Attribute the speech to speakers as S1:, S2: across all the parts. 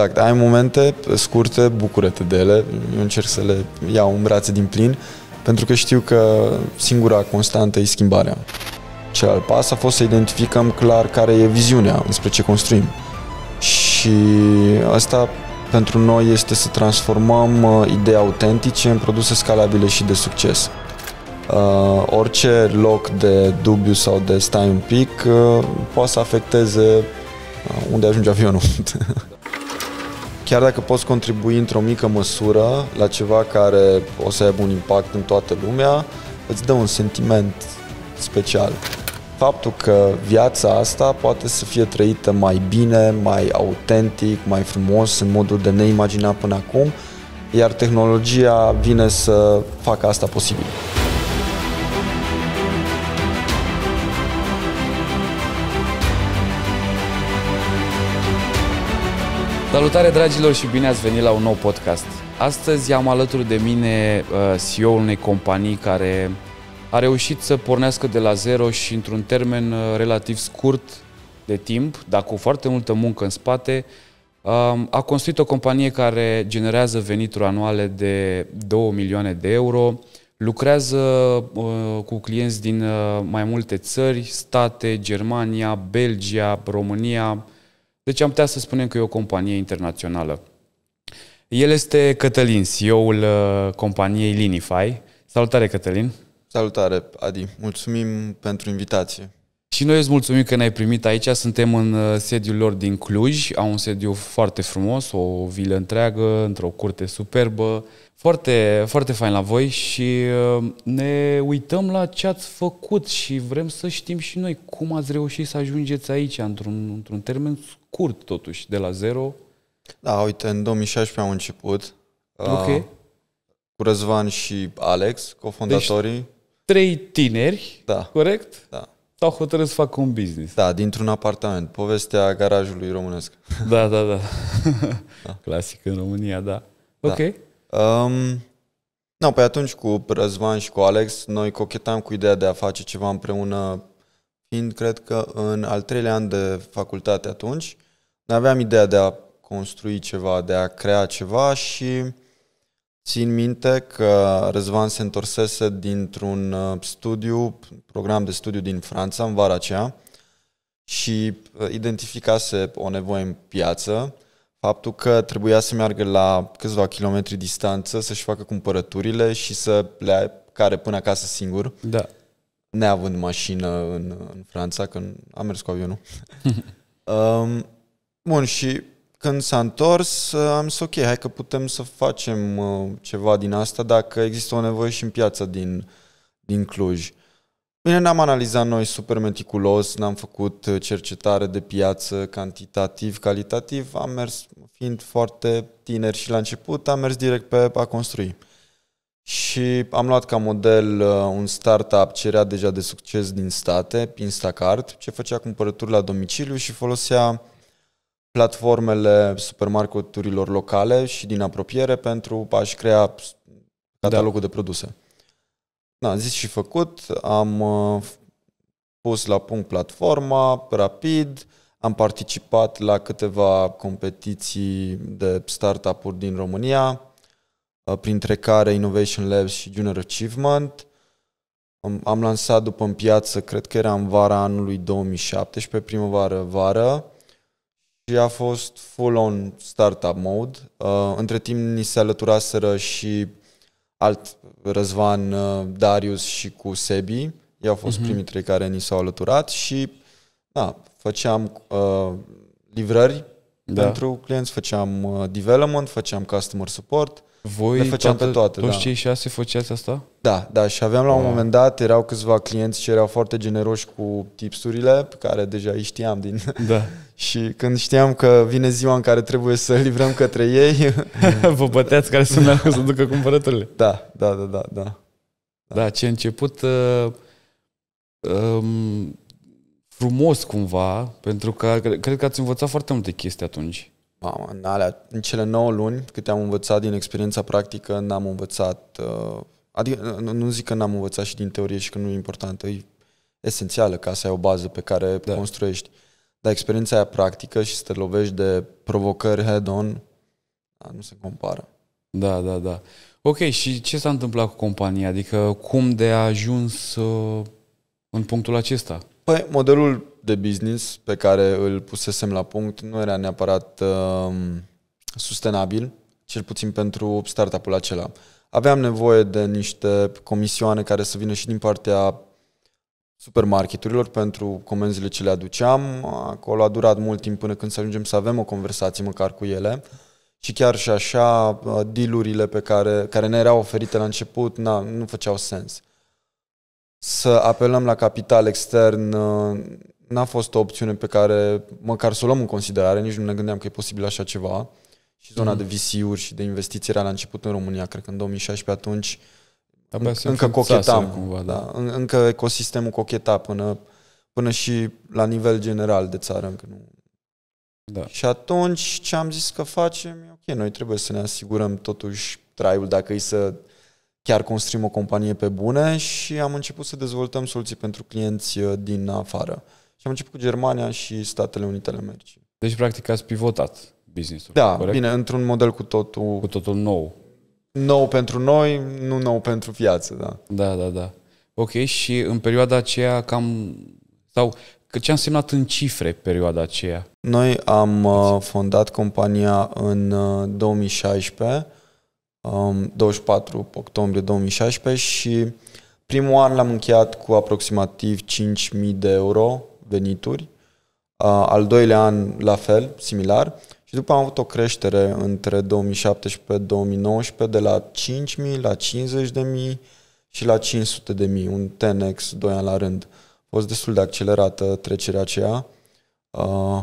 S1: Exact, ai momente scurte, bucură-te de ele, eu încerc să le iau în brațe din plin, pentru că știu că singura constantă e schimbarea. Cel al pas a fost să identificăm clar care e viziunea înspre ce construim. Și asta pentru noi este să transformăm uh, idei autentice în produse scalabile și de succes. Uh, orice loc de dubiu sau de stai un pic uh, poate să afecteze uh, unde ajunge avionul. chiar dacă poți contribui într-o mică măsură la ceva care o să aibă un impact în toată lumea, îți dă un sentiment special. Faptul că viața asta poate să fie trăită mai bine, mai autentic, mai frumos, în modul de neimaginat până acum, iar tehnologia vine să facă asta posibil.
S2: Salutare dragilor și bine ați venit la un nou podcast. Astăzi am alături de mine uh, CEO-ul unei companii care a reușit să pornească de la zero și într-un termen uh, relativ scurt de timp, dar cu foarte multă muncă în spate, um, a construit o companie care generează venituri anuale de 2 milioane de euro, lucrează uh, cu clienți din mai multe țări, state, Germania, Belgia, România, deci am putea să spunem că e o companie internațională. El este Cătălin, CEO-ul uh, companiei Linify. Salutare, Cătălin!
S1: Salutare, Adi! Mulțumim pentru invitație!
S2: Și noi îți mulțumim că ne-ai primit aici. Suntem în uh, sediul lor din Cluj. Au un sediu foarte frumos, o vilă întreagă, într-o curte superbă. Foarte, foarte fain la voi și uh, ne uităm la ce ați făcut și vrem să știm și noi cum ați reușit să ajungeți aici într-un, într-un termen scurt totuși, de la zero. Da, uite, în 2016 am
S1: început
S2: uh, okay. cu Răzvan și Alex, cofondatorii. Deci, trei tineri, da. corect? Da. S-au hotărât să
S1: facă un business. Da, dintr-un apartament. Povestea garajului românesc. Da, da, da. da. Clasic în România, da. da. Ok. Um, no, pe păi atunci cu Răzvan și cu Alex, noi cochetam cu ideea de a face ceva împreună, fiind, cred că, în al treilea an de facultate atunci. Ne aveam ideea de a construi ceva, de a crea ceva și țin minte că Răzvan se întorsese dintr-un uh, studiu, program de studiu din Franța, în vara aceea, și uh, identificase o nevoie în piață faptul că trebuia să meargă la câțiva kilometri distanță, să-și facă cumpărăturile și să le care până acasă singur. Da. Neavând mașină în, în Franța, când am mers cu avionul. um, bun, și când s-a întors, am zis ok, hai că putem să facem uh, ceva din asta dacă există o nevoie și în piața din, din Cluj. Bine, n-am analizat noi super meticulos, n-am făcut uh, cercetare de piață cantitativ, calitativ, am mers, fiind foarte tineri și la început, am mers direct pe a construi. Și am luat ca model uh, un startup era deja de succes din state, Instacart, ce făcea cumpărături la domiciliu și folosea platformele supermarketurilor locale și din apropiere pentru a-și crea da. catalogul da. de produse. Na, zis și făcut, am uh, pus la punct platforma rapid, am participat la câteva competiții de startup-uri din România, uh, printre care Innovation Labs și Junior Achievement. Am lansat după în piață, cred că era în vara anului 2017, primăvară-vară, și a fost full-on startup mode. Uh, între timp ni se alăturaseră și alt Răzvan, uh, Darius și cu Sebi. Ei au fost uh-huh. primii trei care ni s-au alăturat și da, făceam uh, livrări da. pentru clienți, făceam uh, development, făceam customer support. Voi le făceam toată, pe toate, toți da. cei
S2: șase făceați asta?
S1: Da, da, și aveam la un moment dat, erau câțiva clienți ce erau foarte generoși cu tipsurile, pe care deja îi știam din, da. Și când știam că vine ziua în care trebuie să
S2: livrăm către ei... Vă băteați care să meargă să ducă cumpărăturile. Da, da, da, da. Da, da ce a început uh, um, frumos cumva, pentru că cred că ați învățat foarte multe chestii atunci. Mama, în,
S1: alea, în cele 9 luni, câte am învățat din experiența practică, n-am învățat... Uh, adică nu zic că n-am învățat și din teorie și că nu e important, e esențială ca să ai o bază pe care da. construiești dar experiența aia practică și să te lovești de provocări head-on, nu se compară.
S2: Da, da, da. Ok, și ce s-a întâmplat cu compania? Adică cum de a ajuns uh, în punctul acesta?
S1: Păi, modelul de business pe care îl pusesem la punct nu era neapărat uh, sustenabil, cel puțin pentru startup-ul acela. Aveam nevoie de niște comisioane care să vină și din partea supermarketurilor pentru comenzile ce le aduceam. Acolo a durat mult timp până când să ajungem să avem o conversație măcar cu ele și chiar și așa uh, dealurile pe care, care ne erau oferite la început na, nu făceau sens. Să apelăm la capital extern uh, n-a fost o opțiune pe care măcar să o luăm în considerare, nici nu ne gândeam că e posibil așa ceva. Și zona mm. de VC-uri și de investiții era la început în România, cred că în 2016 atunci Abia încă cochetam. Cumva, da. Da, încă ecosistemul cocheta până, până și la nivel general de țară. Încă nu. Da. Și atunci ce am zis că facem, ok, noi trebuie să ne asigurăm totuși traiul dacă e să chiar construim o companie pe bune și am început să dezvoltăm soluții pentru clienți uh, din afară. Și am început cu Germania și Statele Unite ale Americii. Deci, practic, ați pivotat business-ul. Da, corect? bine,
S2: într-un model cu totul... Cu totul nou
S1: nou pentru noi, nu nou pentru
S2: viață, da. Da, da, da. Ok, și în perioada aceea cam... Sau că ce a însemnat în cifre perioada aceea?
S1: Noi am uh, fondat compania în 2016, uh, 24 um, octombrie 2016 și primul an l-am încheiat cu aproximativ 5.000 de euro venituri, uh, al doilea an la fel, similar și după am avut o creștere între 2017-2019 de la 5.000 la 50.000 și la 500.000, un tenex x 2 ani la rând. A fost destul de accelerată trecerea aceea, uh,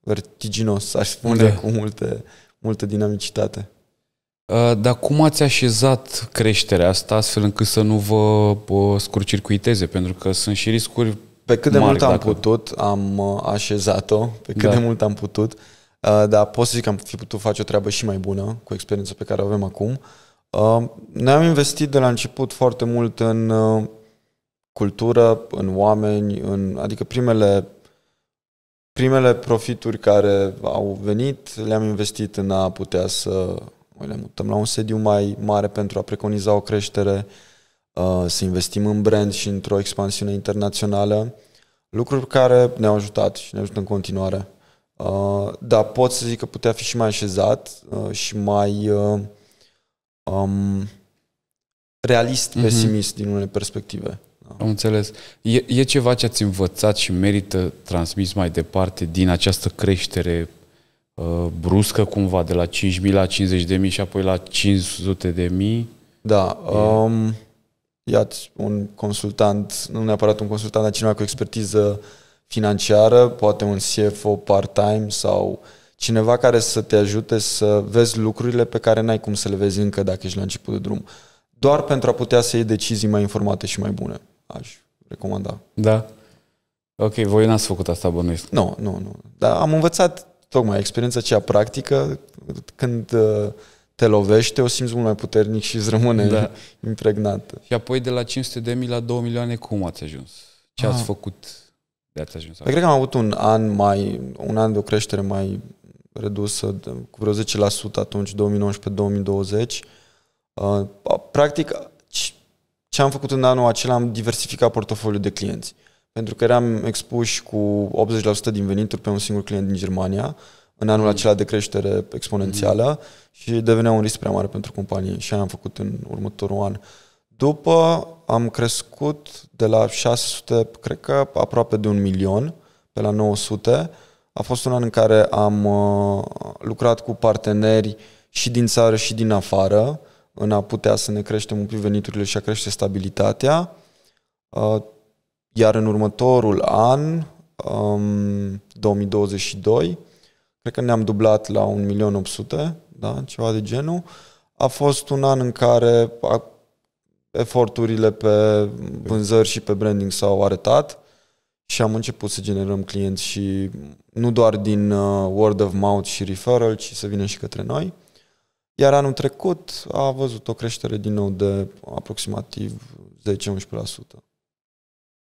S1: vertiginos, aș spune, da. cu multe, multă dinamicitate.
S2: dar cum ați așezat creșterea asta astfel încât să nu vă scurcircuiteze? Pentru că sunt și riscuri pe cât de mult am dacă...
S1: putut, am uh, așezat-o, pe cât da. de mult am putut. Uh, Uh, dar pot să zic că am fi putut face o treabă și mai bună cu experiența pe care o avem acum. Uh, ne-am investit de la început foarte mult în uh, cultură, în oameni, în, adică primele, primele profituri care au venit le-am investit în a putea să le mutăm la un sediu mai mare pentru a preconiza o creștere, să investim în brand și într-o expansiune internațională, lucruri care ne-au ajutat și ne ajută în continuare. Uh, dar pot să zic că putea fi și mai așezat uh, și mai uh, um, realist, uh-huh. pesimist din unele perspective.
S2: Da. Am înțeles. E, e ceva ce ați învățat și merită transmis mai departe din această creștere uh, bruscă cumva de la 5.000 la 50.000 și apoi la 500.000? Da. Um,
S1: iată, un consultant, nu neapărat un consultant, dar cineva cu expertiză uh, financiară, poate un CFO part-time sau cineva care să te ajute să vezi lucrurile pe care n-ai cum să le vezi încă dacă ești la început de drum. Doar pentru a putea să iei decizii mai informate și mai bune. Aș recomanda. Da. Ok, voi
S2: n-ați făcut asta, bănuiesc. Nu, nu,
S1: nu. Dar am învățat tocmai experiența aceea practică, când uh, te lovește, o simți mult mai puternic și îți rămâne da. impregnată.
S2: Și apoi de la 500 de mii la 2 milioane, cum ați ajuns? Ce ah. ați făcut? de ați ajuns? Dar cred
S1: că am avut un an mai, un an de o creștere mai redusă, cu vreo 10% atunci, 2019-2020. Uh, practic, ce am făcut în anul acela, am diversificat portofoliul de clienți. Pentru că eram expuși cu 80% din venituri pe un singur client din Germania, în anul mm. acela de creștere exponențială mm. și devenea un risc prea mare pentru companie și aia am făcut în următorul an. După am crescut de la 600, cred că aproape de un milion, pe la 900. A fost un an în care am uh, lucrat cu parteneri și din țară și din afară în a putea să ne creștem un pic veniturile și a crește stabilitatea. Uh, iar în următorul an, 2022, um, cred că ne-am dublat la 1.800.000, da? ceva de genul. A fost un an în care eforturile pe vânzări și pe branding s-au arătat și am început să generăm clienți și nu doar din uh, word of mouth și referral, ci să vină și către noi. Iar anul trecut a văzut o creștere din nou de aproximativ 10-11%.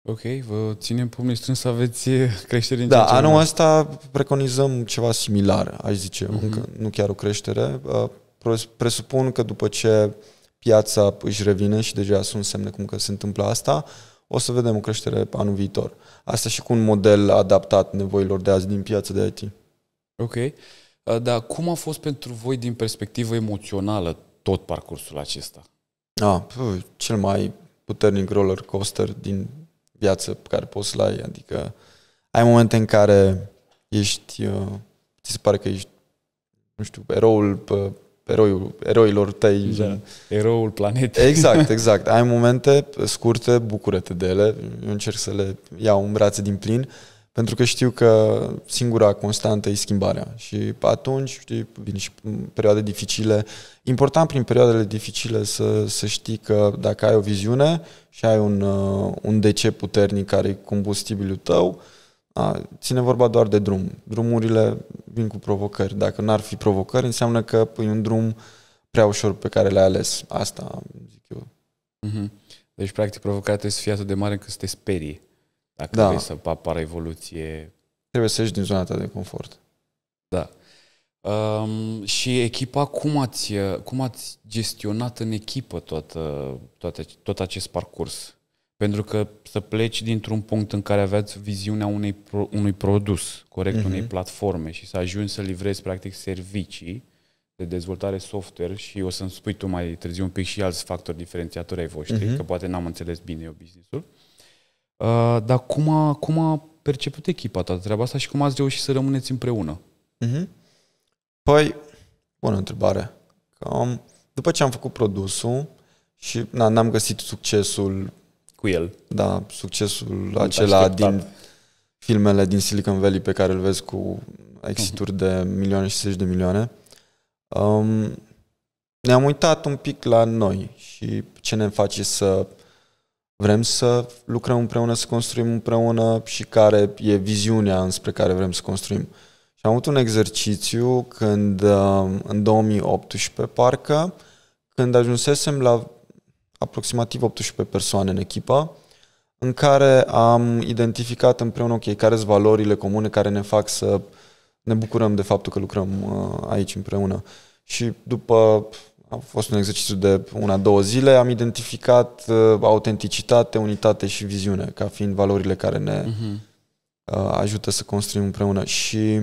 S2: Ok, vă ținem pumnii strâns să aveți creștere în Da, ce anul ăsta
S1: preconizăm ceva similar, aș zice, uh-huh. încă nu chiar o creștere. Uh, presupun că după ce piața își revine și deja sunt semne cum că se întâmplă asta, o să vedem o creștere anul viitor. Asta și cu un model adaptat nevoilor de azi din piața de IT.
S2: Ok. Uh, dar cum a fost pentru voi din perspectivă emoțională tot parcursul acesta?
S1: A, pă, cel mai puternic roller coaster din viață pe care poți să-l ai. Adică ai momente în care ești, uh, ți se pare că ești, nu știu, eroul pe eroiul, eroilor tăi. Da. Eroul planetei. Exact, exact. Ai momente scurte, bucură-te de ele. Eu încerc să le iau în brațe din plin, pentru că știu că singura constantă e schimbarea. Și atunci, știi, vin și perioade dificile. Important prin perioadele dificile să, să știi că dacă ai o viziune și ai un, uh, un de ce puternic care e combustibilul tău, uh, a, ține vorba doar de drum. Drumurile vin cu provocări. Dacă n-ar fi provocări, înseamnă că pui un drum prea ușor pe care l-ai ales. Asta zic eu.
S2: Mm-hmm. Deci, practic, provocarea trebuie să fie atât de mare încât să te sperii. Dacă da. trebuie să apară evoluție...
S1: Trebuie să ieși din zona ta de confort.
S2: Da. Um, și echipa, cum ați, cum ați gestionat în echipă toată, toate, tot acest parcurs? Pentru că să pleci dintr-un punct în care aveți viziunea unei pro, unui produs, corect, uh-huh. unei mhm. platforme și să ajungi să livrezi practic servicii de dezvoltare software și o să-mi spui tu mai târziu un pic și alți factori diferențiatori ai voștri, uh-huh. că poate n-am înțeles bine eu business-ul. Uh, dar cum a, cum a perceput echipa toată treaba asta și cum ați reușit să rămâneți împreună? Uh-huh. Păi,
S1: bună întrebare. Cam, după ce am făcut produsul și na, n-am găsit succesul cu el. Da, succesul Sunt acela așteptat. din filmele din Silicon Valley pe care îl vezi cu exituri uh-huh. de milioane și zeci de milioane. Um, ne-am uitat un pic la noi și ce ne face să vrem să lucrăm împreună, să construim împreună și care e viziunea înspre care vrem să construim. Și am avut un exercițiu când, um, în 2018, parcă, când ajunsesem la aproximativ 18 persoane în echipă, în care am identificat împreună, ok, care sunt valorile comune care ne fac să ne bucurăm de faptul că lucrăm uh, aici împreună. Și după, a fost un exercițiu de una-două zile, am identificat uh, autenticitate, unitate și viziune ca fiind valorile care ne uh-huh. ajută să construim împreună. Și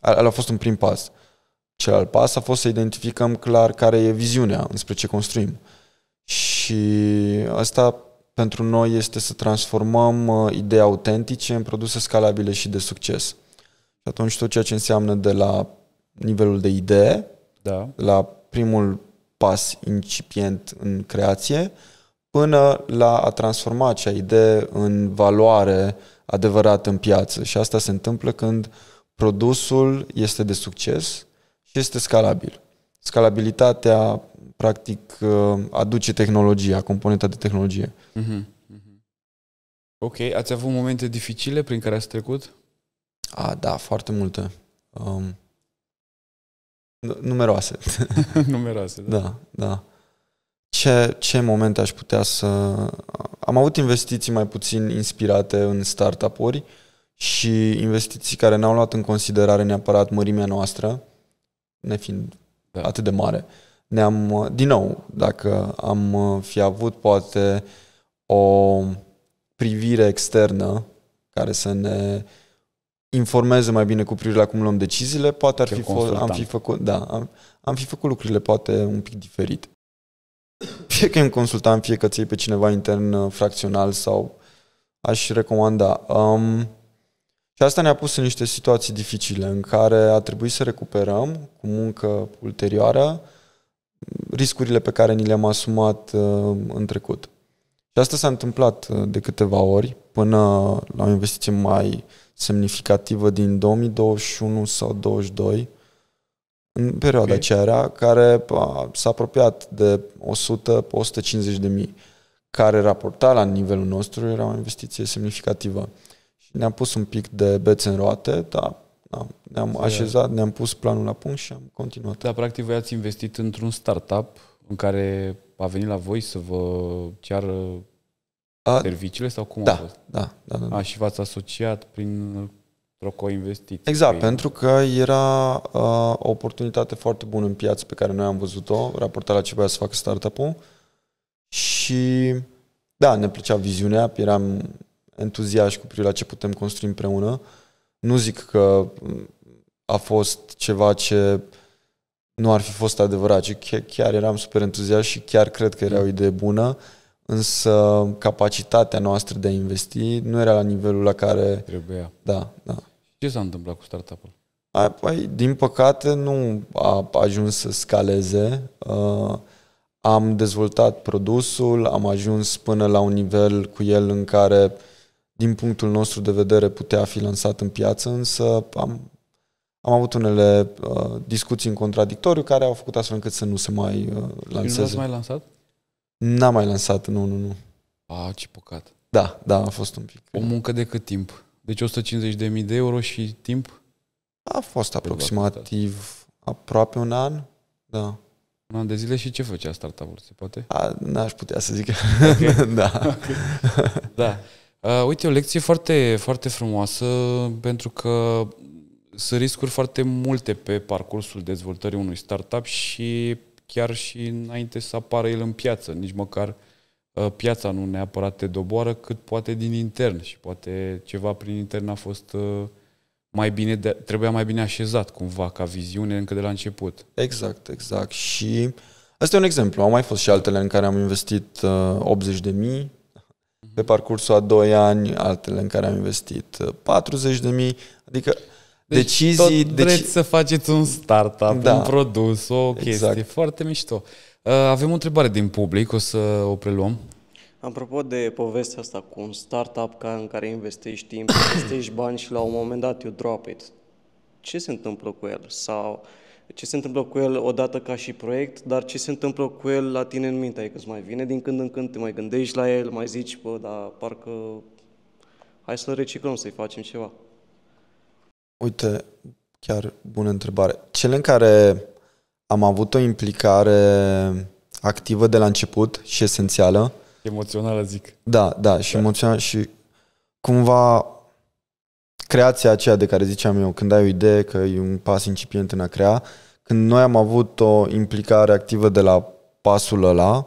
S1: a, a fost un prim pas. Celălalt pas a fost să identificăm clar care e viziunea înspre ce construim. Uh, și asta pentru noi este să transformăm uh, idei autentice în produse scalabile și de succes. Și atunci tot ceea ce înseamnă de la nivelul de idee, da. la primul pas incipient în creație, până la a transforma acea idee în valoare adevărată în piață. Și asta se întâmplă când produsul este de succes și este scalabil. Scalabilitatea, practic, uh, aduce tehnologia, componenta de tehnologie.
S2: Mm-hmm. Ok, ați avut momente dificile prin care ați trecut?
S1: A, da, foarte multe. Um,
S2: numeroase. numeroase, da. Da,
S1: da. Ce, ce momente aș putea să... Am avut investiții mai puțin inspirate în startup-uri și investiții care n-au luat în considerare neapărat mărimea noastră, ne fiind da. atât de mare. Ne-am, din nou, dacă am uh, fi avut poate o privire externă care să ne informeze mai bine cu privire la cum luăm deciziile, poate ar fi fost, am fi făcut, da, am, am fi făcut lucrurile poate un pic diferit. Fie că e un consultant, fie că ții pe cineva intern uh, fracțional sau aș recomanda. Um, și asta ne-a pus în niște situații dificile în care a trebuit să recuperăm cu muncă ulterioară riscurile pe care ni le-am asumat uh, în trecut. Și asta s-a întâmplat uh, de câteva ori până la o investiție mai semnificativă din 2021 sau 2022, în perioada okay. aceea era, care s-a apropiat de 100-150 de mii, care raporta la nivelul nostru era o investiție semnificativă ne-am pus un pic de bețe în roate, dar da, ne-am așezat, ne-am pus planul la punct și am
S2: continuat. Dar practic voi ați investit într-un startup în care a venit la voi să vă ceară a, serviciile sau cum da, a fost? Da, da, da. da. A, și v-ați asociat prin o coinvestiție. Exact, pentru
S1: că era uh, o oportunitate foarte bună în piață pe care noi am văzut-o, raportat la ce voia să facă startup-ul și da, ne plăcea viziunea, eram entuziaști cu privire la ce putem construi împreună. Nu zic că a fost ceva ce nu ar fi fost adevărat, ci chiar eram super entuziast și chiar cred că era o idee bună, însă capacitatea noastră de a investi nu era la nivelul la care... Trebuia. Da,
S2: da. Ce s-a întâmplat cu startup-ul?
S1: Păi, din păcate, nu a ajuns să scaleze. Uh, am dezvoltat produsul, am ajuns până la un nivel cu el în care din punctul nostru de vedere, putea fi lansat în piață, însă am, am avut unele uh, discuții în contradictoriu care au făcut astfel încât să nu se mai uh, lanseze. Și nu l-ați mai lansat? N-am mai lansat, nu, nu, nu. A, ce păcat. Da, da, a fost un pic.
S2: O muncă de cât timp? Deci 150.000 de euro și timp? A fost aproximativ aproape un an, da. Un an de zile și ce făcea startup-ul, se poate? A, n-aș putea să zic. Okay. da. Okay. da. Uh, uite, o lecție foarte, foarte frumoasă, pentru că sunt riscuri foarte multe pe parcursul dezvoltării unui startup și chiar și înainte să apară el în piață. Nici măcar uh, piața nu neapărat te doboară, cât poate din intern și poate ceva prin intern a fost uh, mai bine, de, trebuia mai bine așezat cumva ca viziune încă de la început. Exact,
S1: exact. Și asta e un exemplu. Au mai fost și altele în care am investit uh, 80 de mii, pe parcursul a 2 ani, altele în care am investit 40 uh, de mii, adică deci decizii... Tot deci...
S2: să faceți un startup, da. un produs, o exact. chestie, exact. foarte mișto. Uh, avem o întrebare din public, o să o preluăm.
S1: Apropo de povestea asta cu un startup ca în care investești timp, investești bani și la un
S2: moment dat you drop it. Ce se întâmplă cu el? Sau ce se întâmplă cu el odată ca și proiect, dar ce se întâmplă cu el la tine în minte, adică îți mai vine din când în când, te mai gândești la el, mai zici, bă, dar parcă hai să-l reciclăm, să-i facem ceva.
S1: Uite, chiar bună întrebare. Cele în care am avut o implicare activă de la început și esențială. Emoțională, zic. Da, da, și da. emoțională și cumva creația aceea de care ziceam eu, când ai o idee că e un pas incipient în a crea, când noi am avut o implicare activă de la pasul ăla,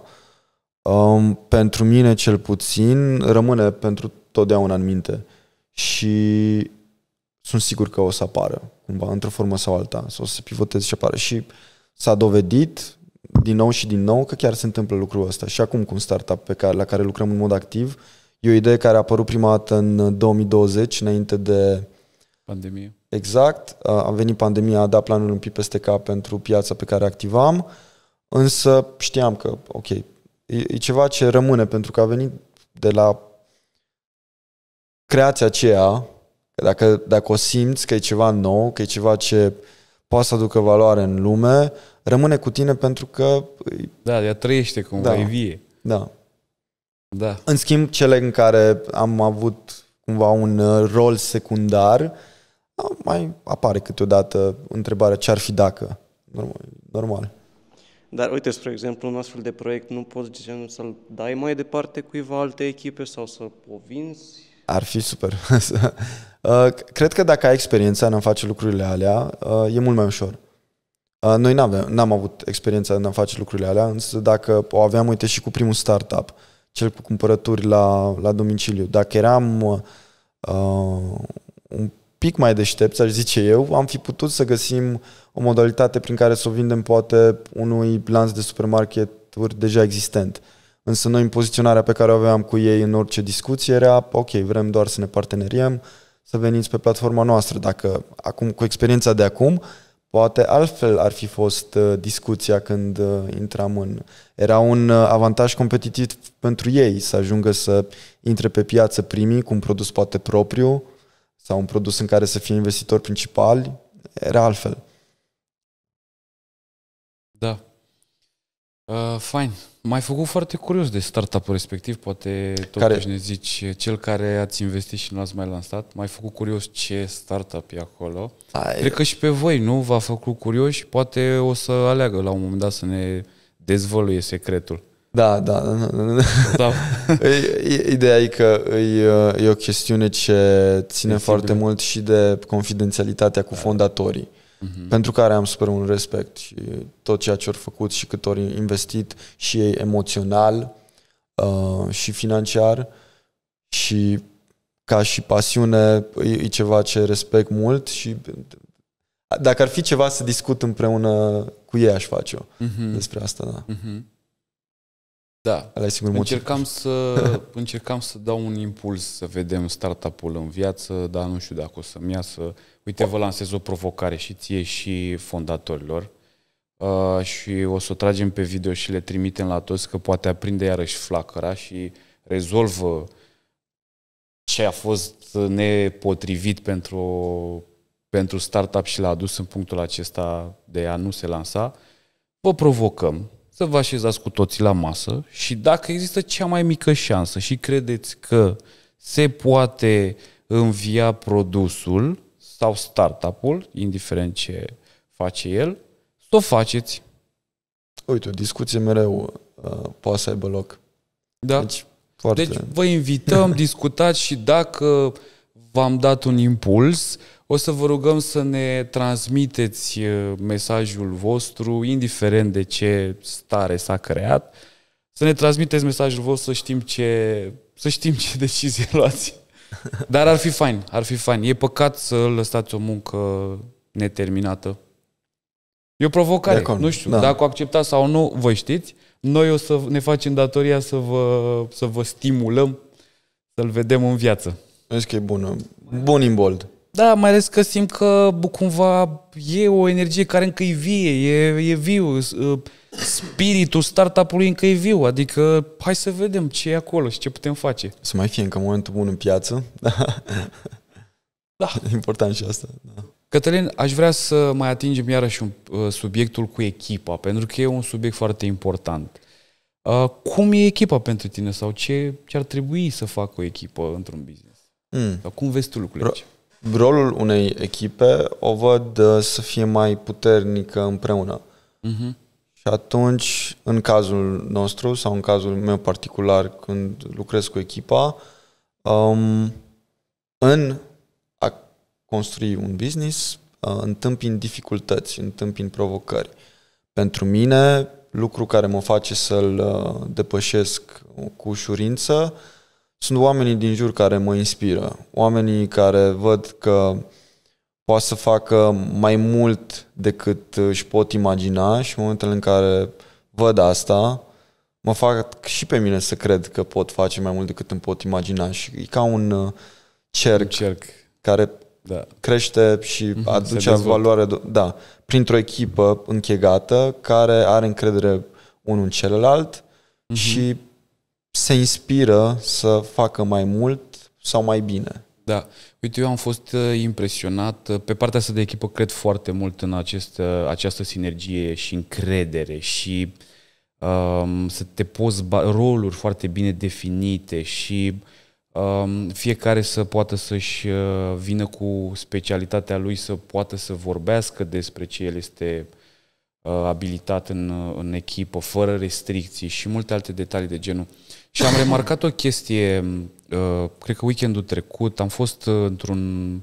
S1: um, pentru mine cel puțin, rămâne pentru totdeauna în minte. Și sunt sigur că o să apară, cumva, într-o formă sau alta, sau o să se pivoteze și apară. Și s-a dovedit, din nou și din nou, că chiar se întâmplă lucrul ăsta. Și acum cu un startup pe care, la care lucrăm în mod activ, E o idee care a apărut prima dată în 2020, uh, înainte de... Pandemie. Exact. A venit pandemia, a dat planul un pic peste cap pentru piața pe care activam, însă știam că, ok, e, e ceva ce rămâne, pentru că a venit de la creația aceea, dacă, dacă o simți că e ceva nou, că e ceva ce poate să aducă valoare în lume, rămâne cu tine pentru că...
S2: Da, ea trăiește cumva, da, e vie. Da. Da.
S1: În schimb, cele în care am avut cumva un uh, rol secundar, uh, mai apare câteodată întrebarea ce ar fi dacă. Normal. normal.
S2: Dar uite, spre exemplu, un astfel de proiect nu poți gen, să-l dai mai departe cuiva alte echipe sau să o vinzi?
S1: Ar fi super. Uh, cred că dacă ai experiența în a face lucrurile alea, e mult mai ușor. Noi n-am, n-am avut experiența în a face lucrurile alea, însă dacă o aveam, uite, și cu primul startup, cel cu cumpărături la, la domiciliu. Dacă eram uh, un pic mai deștept, aș zice eu, am fi putut să găsim o modalitate prin care să o vindem poate unui lanț de supermarketuri deja existent. Însă noi, în poziționarea pe care o aveam cu ei în orice discuție, era ok, vrem doar să ne parteneriem, să veniți pe platforma noastră. Dacă acum, cu experiența de acum, uh, Poate altfel ar fi fost uh, discuția când uh, intram în... Era un uh, avantaj competitiv pentru ei să ajungă să intre pe piață primii cu un produs poate propriu sau un produs în care să fie investitori principali. Era altfel.
S2: Da. Uh, fine. M-ai făcut foarte curios de startup-ul respectiv, poate tot care... ne zici, cel care ați investit și nu l-ați mai lansat, m-ai făcut curios ce startup e acolo. Ai... Cred că și pe voi, nu? V-a făcut curios și poate o să aleagă la un moment dat să ne dezvăluie secretul. Da, da. da. da, da, da.
S1: Ideea e că e, e o chestiune ce ține Sensibil. foarte mult și de confidențialitatea cu fondatorii uh-huh. pentru care am super un respect și tot ceea ce au făcut și cât ori investit și ei emoțional uh, și financiar și ca și pasiune e, e ceva ce respect mult și dacă ar fi ceva să discut împreună cu ei aș face-o uh-huh. despre asta, da.
S2: Uh-huh. Da. Ăla singur încercam motiv. să, încercam să dau un impuls, să vedem startup-ul în viață, dar nu știu dacă o să-mi iasă. Uite, vă lansez o provocare și ție și fondatorilor. Uh, și o să o tragem pe video și le trimitem la toți că poate aprinde iarăși flacăra și rezolvă ce a fost nepotrivit pentru, pentru startup și l-a adus în punctul acesta de a nu se lansa. Vă provocăm, să vă așezați cu toții la masă și dacă există cea mai mică șansă și credeți că se poate învia produsul sau startup-ul, indiferent ce face el, să o faceți. Uite, o discuție mereu uh, poate să aibă loc. Da. Deci, foarte... deci vă invităm, discutați și dacă v-am dat un impuls, uh, o să vă rugăm să ne transmiteți uh, mesajul vostru, indiferent de ce stare s-a creat, să ne transmiteți mesajul vostru, să știm ce, să știm ce decizie luați. Dar ar fi fain, ar fi fain. E păcat să lăsați o muncă neterminată. E o provocare. Acord, nu știu, da. dacă o acceptați sau nu, vă știți. Noi o să ne facem datoria să vă, să vă stimulăm, să-l vedem în viață. Vezi că e bună. Bun imbold. Da, mai ales că simt că cumva e o energie care încă e vie, e, e viu, uh, spiritul startup-ului încă e viu, adică hai să vedem ce e acolo și ce putem face.
S1: Să mai fie încă momentul bun în piață.
S2: da. E important și asta. Da. Cătălin, aș vrea să mai atingem iarăși un, uh, subiectul cu echipa, pentru că e un subiect foarte important. Uh, cum e echipa pentru tine sau ce, ce ar trebui să facă o echipă într-un business? Mm. Sau cum vezi tu lucrurile? Ro- rolul
S1: unei echipe o văd uh, să fie mai puternică împreună. Uh-huh. Și atunci, în cazul nostru sau în cazul meu particular, când lucrez cu echipa, um, în a construi un business, uh, întâmpin dificultăți, întâmpin provocări. Pentru mine, lucru care mă face să-l uh, depășesc cu ușurință, uh, sunt oamenii din jur care mă inspiră, oamenii care văd că poate să facă mai mult decât își pot imagina și în momentul în care văd asta, mă fac și pe mine să cred că pot face mai mult decât îmi pot imagina și e ca un uh, cerc, un cerc. care da. crește și mm-hmm, aduce valoare da, printr-o echipă închegată care are încredere unul în celălalt mm-hmm. și se inspiră
S2: să facă mai mult sau mai bine. Da. Uite, eu am fost uh, impresionat uh, pe partea asta de echipă, cred foarte mult în acest, uh, această sinergie și încredere și um, să te poți roluri foarte bine definite și um, fiecare să poată să-și vină cu specialitatea lui, să poată să vorbească despre ce el este uh, abilitat în, în echipă, fără restricții și multe alte detalii de genul. Și am remarcat o chestie, uh, cred că weekendul trecut, am fost uh, într-un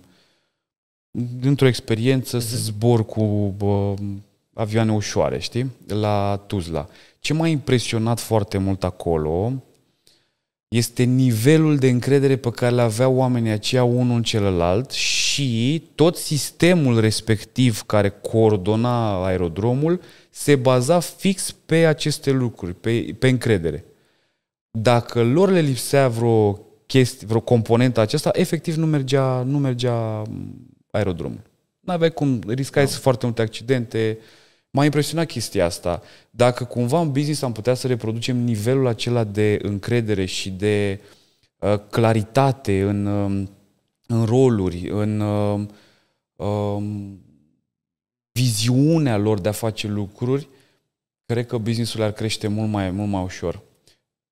S2: într-o experiență să zbor cu bă, uh, avioane ușoare, știi, la Tuzla. Ce m-a impresionat foarte mult acolo este nivelul de încredere pe care le aveau oamenii aceia unul în celălalt și tot sistemul respectiv care coordona aerodromul se baza fix pe aceste lucruri, pe, pe încredere dacă lor le lipsea vreo chestie, vreo componentă acesta, efectiv nu mergea, nu mergea aerodromul. Nu aveai cum, riscai no. Da. foarte multe accidente. M-a impresionat chestia asta. Dacă cumva în business am putea să reproducem nivelul acela de încredere și de uh, claritate în, uh, în roluri, în uh, uh, viziunea lor de a face lucruri, cred că businessul ar crește mult mai, mult mai ușor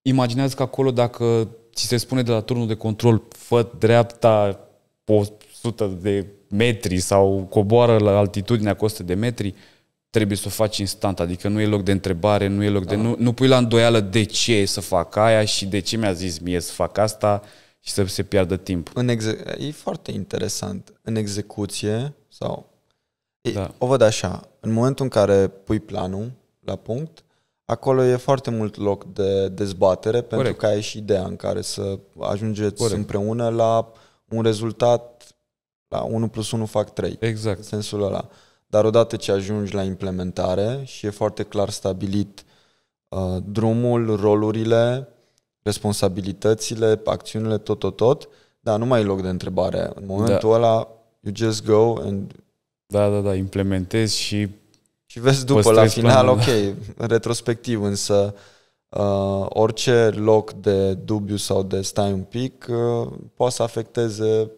S2: imaginează că acolo dacă ți se spune de la turnul de control fă dreapta 100 de metri sau coboară la altitudinea cu 100 de metri, trebuie să o faci instant, adică nu e loc de întrebare, nu e loc de... Da. Nu, nu pui la îndoială de ce să fac aia și de ce mi-a zis mie să fac asta și să se piardă timp. În exe- e foarte interesant. În
S1: execuție sau... E, da. O văd așa, în momentul în care pui planul la punct, acolo e foarte mult loc de dezbatere Corect. pentru că ai și ideea în care să ajungeți Corect. împreună la un rezultat, la 1 plus 1 fac 3. Exact. În sensul ăla. Dar odată ce ajungi la implementare și e foarte clar stabilit uh, drumul, rolurile, responsabilitățile, acțiunile, tot, tot, tot, da, nu mai e loc de întrebare. În momentul da. ăla, you just go and... Da, da, da, implementezi și și vezi după la final, planul. ok, retrospectiv, însă uh, orice loc de dubiu
S2: sau de stai un pic
S1: uh, poate să afecteze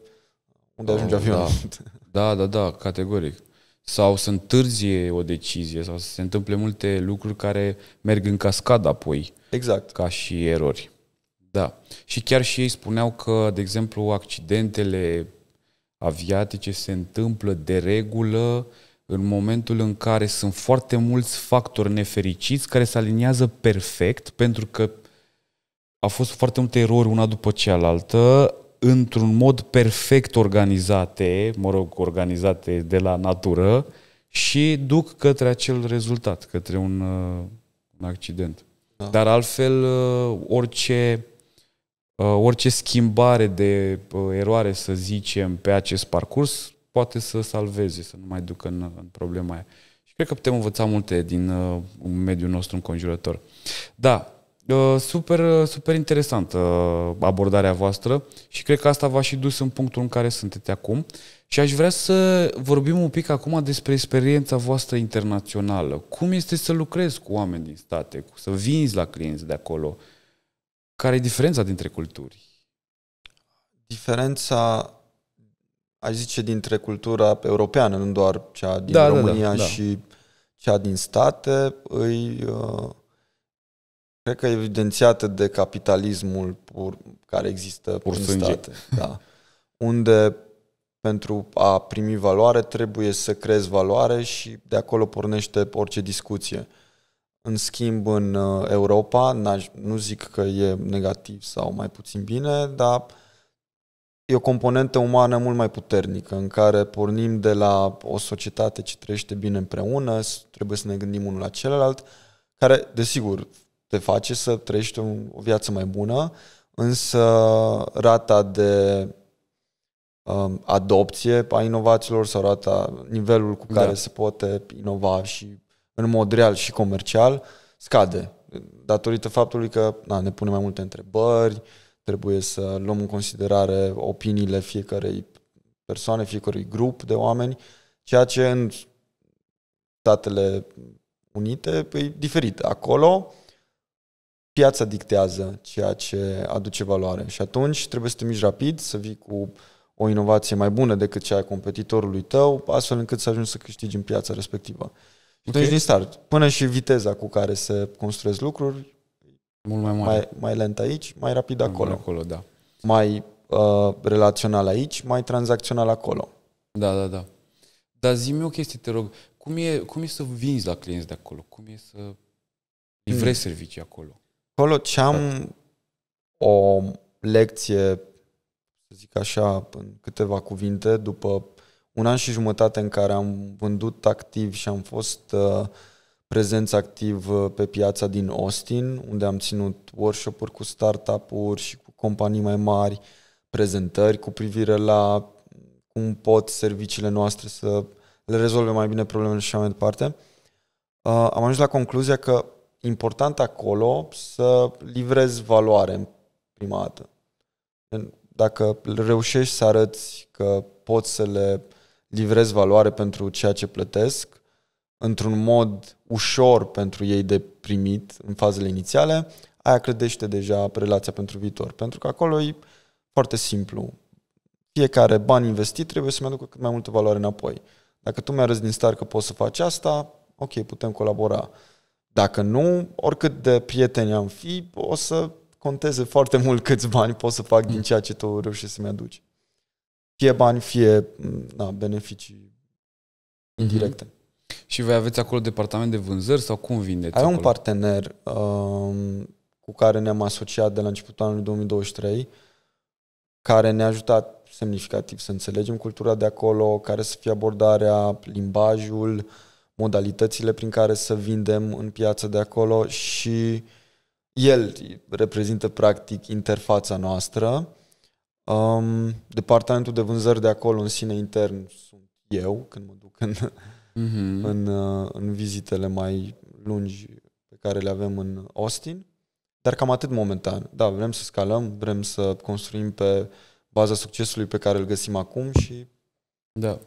S1: unde oh, ajunge da, avionul. Da.
S2: da, da, da, categoric. Sau să întârzie o decizie sau să se întâmple multe lucruri care merg în cascadă apoi. Exact. Ca și erori. Da. Și chiar și ei spuneau că, de exemplu, accidentele aviatice se întâmplă de regulă uh, în momentul în care sunt foarte mulți factori nefericiți care se aliniază perfect pentru că a fost foarte multe erori una după cealaltă, într-un mod perfect organizate, mă rog, organizate de la natură și duc către acel rezultat, către un, uh, un accident. Da. Dar altfel, uh, orice, uh, orice schimbare de eroare, să zicem, pe acest parcurs, poate să salveze, să nu mai ducă în, în problema aia. Și cred că putem învăța multe din uh, mediul nostru înconjurător. Da, uh, super, uh, super interesantă uh, abordarea voastră și cred că asta v-a și dus în punctul în care sunteți acum. Și aș vrea să vorbim un pic acum despre experiența voastră internațională. Cum este să lucrezi cu oameni din state, să vinzi la clienți de acolo? Care e diferența dintre culturi? Diferența aș zice, dintre
S1: cultura europeană, nu doar cea din da, România da, da, da. și cea din state, îi, uh, cred că evidențiată de capitalismul pur, care există pur în sânge. state. Da. Unde pentru a primi valoare trebuie să creezi valoare și de acolo pornește orice discuție. În schimb, în uh, Europa, nu zic că e negativ sau mai puțin bine, dar e o componentă umană mult mai puternică, în care pornim de la o societate ce trăiește bine împreună, trebuie să ne gândim unul la celălalt, care, desigur, te face să trăiești o viață mai bună, însă rata de um, adopție a inovațiilor sau rata, nivelul cu care da. se poate inova și în mod real și comercial scade, datorită faptului că na, ne pune mai multe întrebări, uh, Trebuie să luăm în considerare opiniile fiecarei persoane, fiecărui grup de oameni, ceea ce în Statele Unite e păi, diferit. Acolo piața dictează ceea ce aduce valoare și atunci trebuie să te miști rapid, să vii cu o inovație mai bună decât cea a competitorului tău, astfel încât să ajungi să câștigi în piața respectivă. Și okay. atunci din start, până și viteza cu care se construiesc lucruri mult mai mare. Mai, mai lent aici, mai rapid mai acolo. acolo, da. Mai uh, relațional aici, mai tranzacțional acolo.
S2: Da, da, da. Dar zi-mi o chestie, te rog. Cum e, cum e să vinzi la clienți de acolo? Cum e să livrezi hmm. servicii acolo? Acolo ce am
S1: o lecție, să zic așa, în câteva cuvinte, după un an și jumătate în care am vândut activ și am fost uh, prezenț activ pe piața din Austin, unde am ținut workshop-uri cu startup-uri și cu companii mai mari, prezentări cu privire la cum pot serviciile noastre să le rezolve mai bine problemele și așa mai departe. Uh, am ajuns la concluzia că important acolo să livrezi valoare în prima dată. Dacă reușești să arăți că poți să le livrezi valoare pentru ceea ce plătesc, într-un mod ușor pentru ei de primit în fazele inițiale, aia credește deja relația pentru viitor. Pentru că acolo e foarte simplu. Fiecare ban investit trebuie să-mi aducă cât mai multă valoare înapoi. Dacă tu mi-arăți din start că poți să faci asta, ok, putem colabora. Dacă nu, oricât de prieteni am fi, o să conteze foarte mult câți bani pot să fac din ceea ce tu reușești să-mi aduci. Fie bani, fie na,
S2: beneficii mhm. indirecte. Mm-hmm. Și voi aveți acolo departament de vânzări sau cum vindeți Ai acolo? un
S1: partener um, cu care ne-am asociat de la începutul anului 2023 care ne-a ajutat semnificativ să înțelegem cultura de acolo, care să fie abordarea, limbajul, modalitățile prin care să vindem în piața de acolo și el reprezintă practic interfața noastră. Um, departamentul de vânzări de acolo în sine intern sunt eu când mă duc în uh-huh. în, uh, în vizitele mai lungi pe care le avem în Austin, dar cam atât momentan. Da, vrem să scalăm,
S2: vrem să construim pe baza succesului pe care îl găsim
S1: acum și...
S2: Da.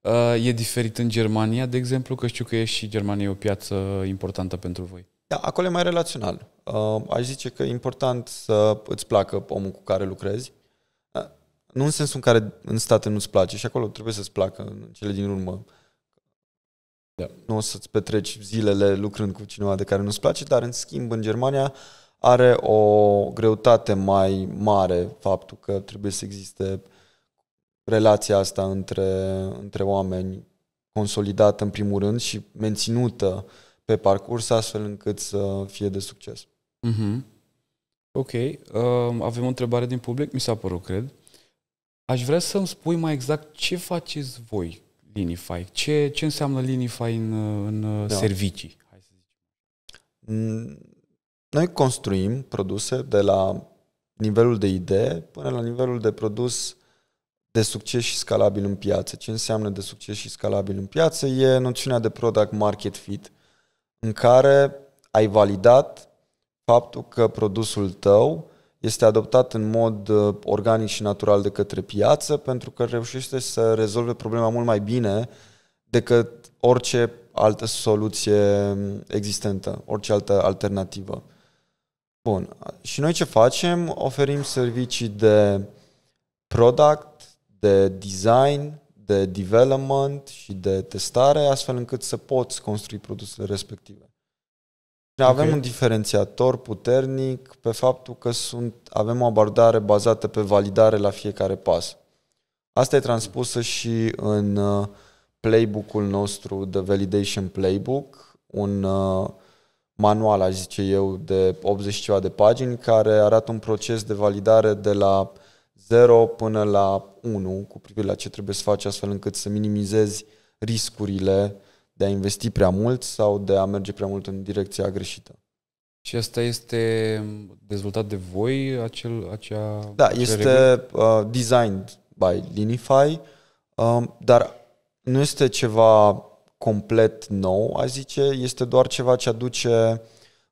S2: Uh, e diferit în Germania, de exemplu, că știu că e și Germania e o piață importantă pentru voi.
S1: Da, acolo e mai relațional. Uh, aș zice că e important
S2: să îți
S1: placă omul cu care lucrezi. Nu în sensul în care în state nu-ți place și acolo trebuie să-ți placă în cele din urmă da. Nu o să-ți petreci zilele lucrând cu cineva de care nu-ți place, dar în schimb în Germania are o greutate mai mare faptul că trebuie să existe relația asta între, între oameni consolidată în primul rând și menținută pe
S2: parcurs astfel încât să fie de succes. Mm-hmm. Ok, uh, avem o întrebare din public, mi s-a părut, cred. Aș vrea să-mi spui mai exact ce faceți voi Linify. Ce, ce înseamnă Linify în, în uh, da. servicii? Hai să
S1: Noi construim produse de la nivelul de idee până la nivelul de produs de succes și scalabil în piață. Ce înseamnă de succes și scalabil în piață e noțiunea de product market fit, în care ai validat faptul că produsul tău este adoptat în mod uh, organic și natural de către piață pentru că reușește să rezolve problema mult mai bine decât orice altă soluție um, existentă, orice altă alternativă. Bun. Și noi ce facem? Oferim servicii de product, de design, de development și de testare, astfel încât să poți construi produsele respective. Da, avem okay. un diferențiator puternic pe faptul că sunt, avem o abordare bazată pe validare la fiecare pas. Asta e transpusă și în uh, playbook-ul nostru, The Validation Playbook, un uh, manual, aș zice eu, de 80 ceva de pagini, care arată un proces de validare de la 0 până la 1 cu privire la ce trebuie să faci astfel încât să minimizezi riscurile de a investi prea mult sau de a merge prea mult în direcția greșită.
S2: Și asta este dezvoltat de voi, acel, acea... Da, acea este
S1: uh, designed by Linify, uh, dar nu este ceva complet nou, a zice, este doar ceva ce aduce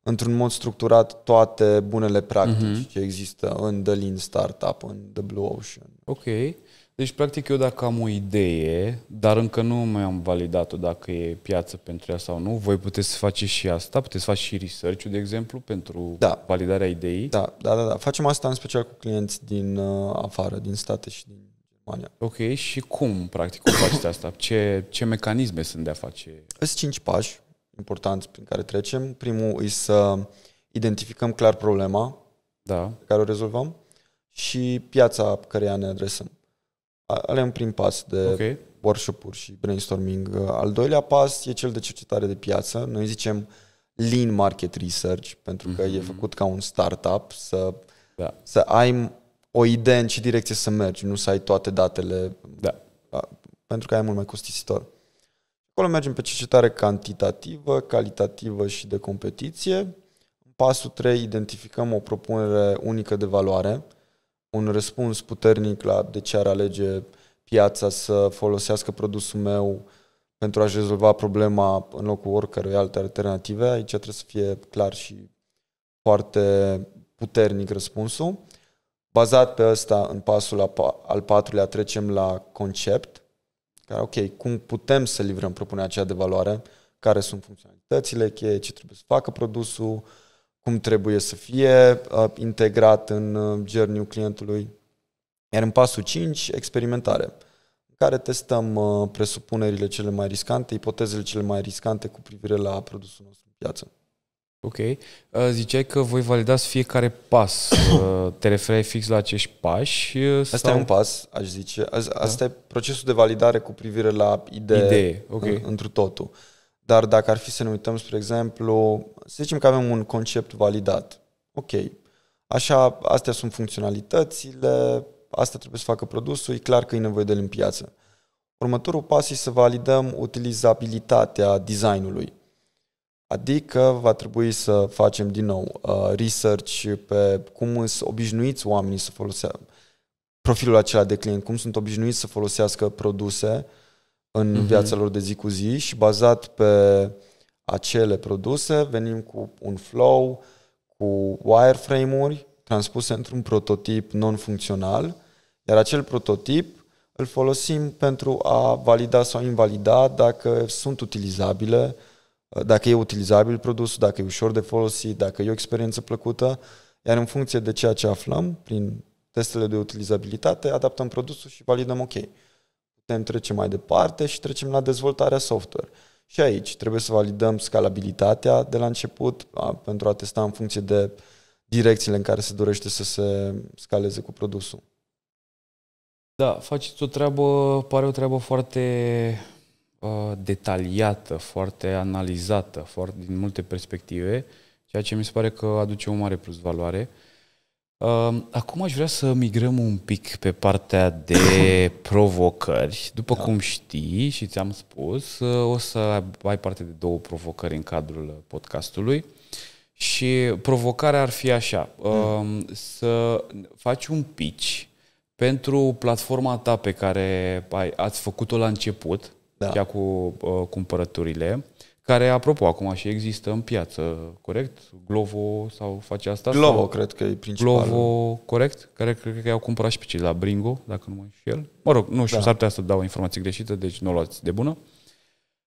S1: într-un mod structurat toate bunele practici uh-huh. ce există în The Lean Startup, în The Blue Ocean.
S2: Ok. Deci, practic, eu dacă am o idee, dar încă nu mai am validat-o dacă e piață pentru ea sau nu, voi puteți să faceți și asta, puteți să faci și research de exemplu, pentru da. validarea ideii. Da, da, da, da. Facem asta în
S1: special cu clienți din uh, afară, din state și din Germania. Ok, și cum, practic, o
S2: faceți asta? Ce, ce mecanisme sunt de a face?
S1: Sunt cinci pași importanți prin care trecem. Primul e să identificăm clar problema da. pe care o rezolvăm și piața căreia ne adresăm. Ale un prim pas de okay. workshop-uri și brainstorming. Al doilea pas e cel de cercetare de piață. Noi zicem lean market research, pentru că mm-hmm. e mhm. făcut ca un startup să, da. să ai o idee în ce direcție să mergi, nu să ai toate datele, da. pentru că ai mult mai costisitor. Acolo mergem pe cercetare cantitativă, calitativă și de competiție. În pasul 3 identificăm o propunere unică de valoare un răspuns puternic la de ce ar alege piața să folosească produsul meu pentru a-și rezolva problema în locul oricărei alte alternative. Aici trebuie să fie clar și foarte puternic răspunsul. Bazat pe ăsta, în pasul al patrulea, trecem la concept. Care, ok, cum putem să livrăm propunerea aceea de valoare, care sunt funcționalitățile cheie, ce trebuie să facă produsul, cum trebuie să fie uh, integrat în uh, journey clientului. Iar în pasul 5, experimentare, în care testăm uh, presupunerile cele mai riscante, ipotezele cele mai riscante cu privire la produsul nostru în
S2: piață. Ok. Ziceai că voi validați fiecare pas. Te referai fix la acești pași? Sau? Asta e un pas, aș zice. Da. Asta
S1: da? e procesul de validare cu privire la idee, idee. Okay. întru totul. Dar dacă ar fi să ne uităm, spre exemplu, să zicem că avem un concept validat. Ok, așa, astea sunt funcționalitățile, asta trebuie să facă produsul, e clar că e nevoie de el în piață. Următorul pas e să validăm utilizabilitatea designului. Adică va trebui să facem din nou uh, research pe cum sunt obișnuiți oamenii să folosească profilul acela de client, cum sunt obișnuiți să folosească produse în uh-huh. viața lor de zi cu zi și bazat pe acele produse, venim cu un flow, cu wireframe-uri transpuse într-un prototip non-funcțional, iar acel prototip îl folosim pentru a valida sau invalida dacă sunt utilizabile, dacă e utilizabil produsul, dacă e ușor de folosit, dacă e o experiență plăcută, iar în funcție de ceea ce aflăm prin testele de utilizabilitate, adaptăm produsul și validăm ok. Putem trece mai departe și trecem la dezvoltarea software. Și aici trebuie să validăm scalabilitatea de la început a, pentru a testa în funcție de direcțiile în care se dorește să se scaleze cu produsul.
S2: Da, faceți o treabă, pare o treabă foarte uh, detaliată, foarte analizată, foarte, din multe perspective, ceea ce mi se pare că aduce o mare plus valoare. Uh, Acum aș vrea să migrăm un pic pe partea de provocări. După da. cum știi și ți-am spus, ă, o să ai parte de două provocări în cadrul ă, podcastului. Și provocarea ar fi așa, mm. să faci un pitch pentru platforma ta pe care ai, ați făcut-o la început, da. cea cu uh, cumpărăturile, care, apropo, acum și există în piață, corect? Glovo sau face asta? Glovo, sau? cred că e principal. Glovo, corect? Care cred că i-au cumpărat și pe cei la Bringo, dacă nu mă înșel. Mă rog, nu știu, da. s-ar putea să dau informații greșite, deci nu o luați de bună.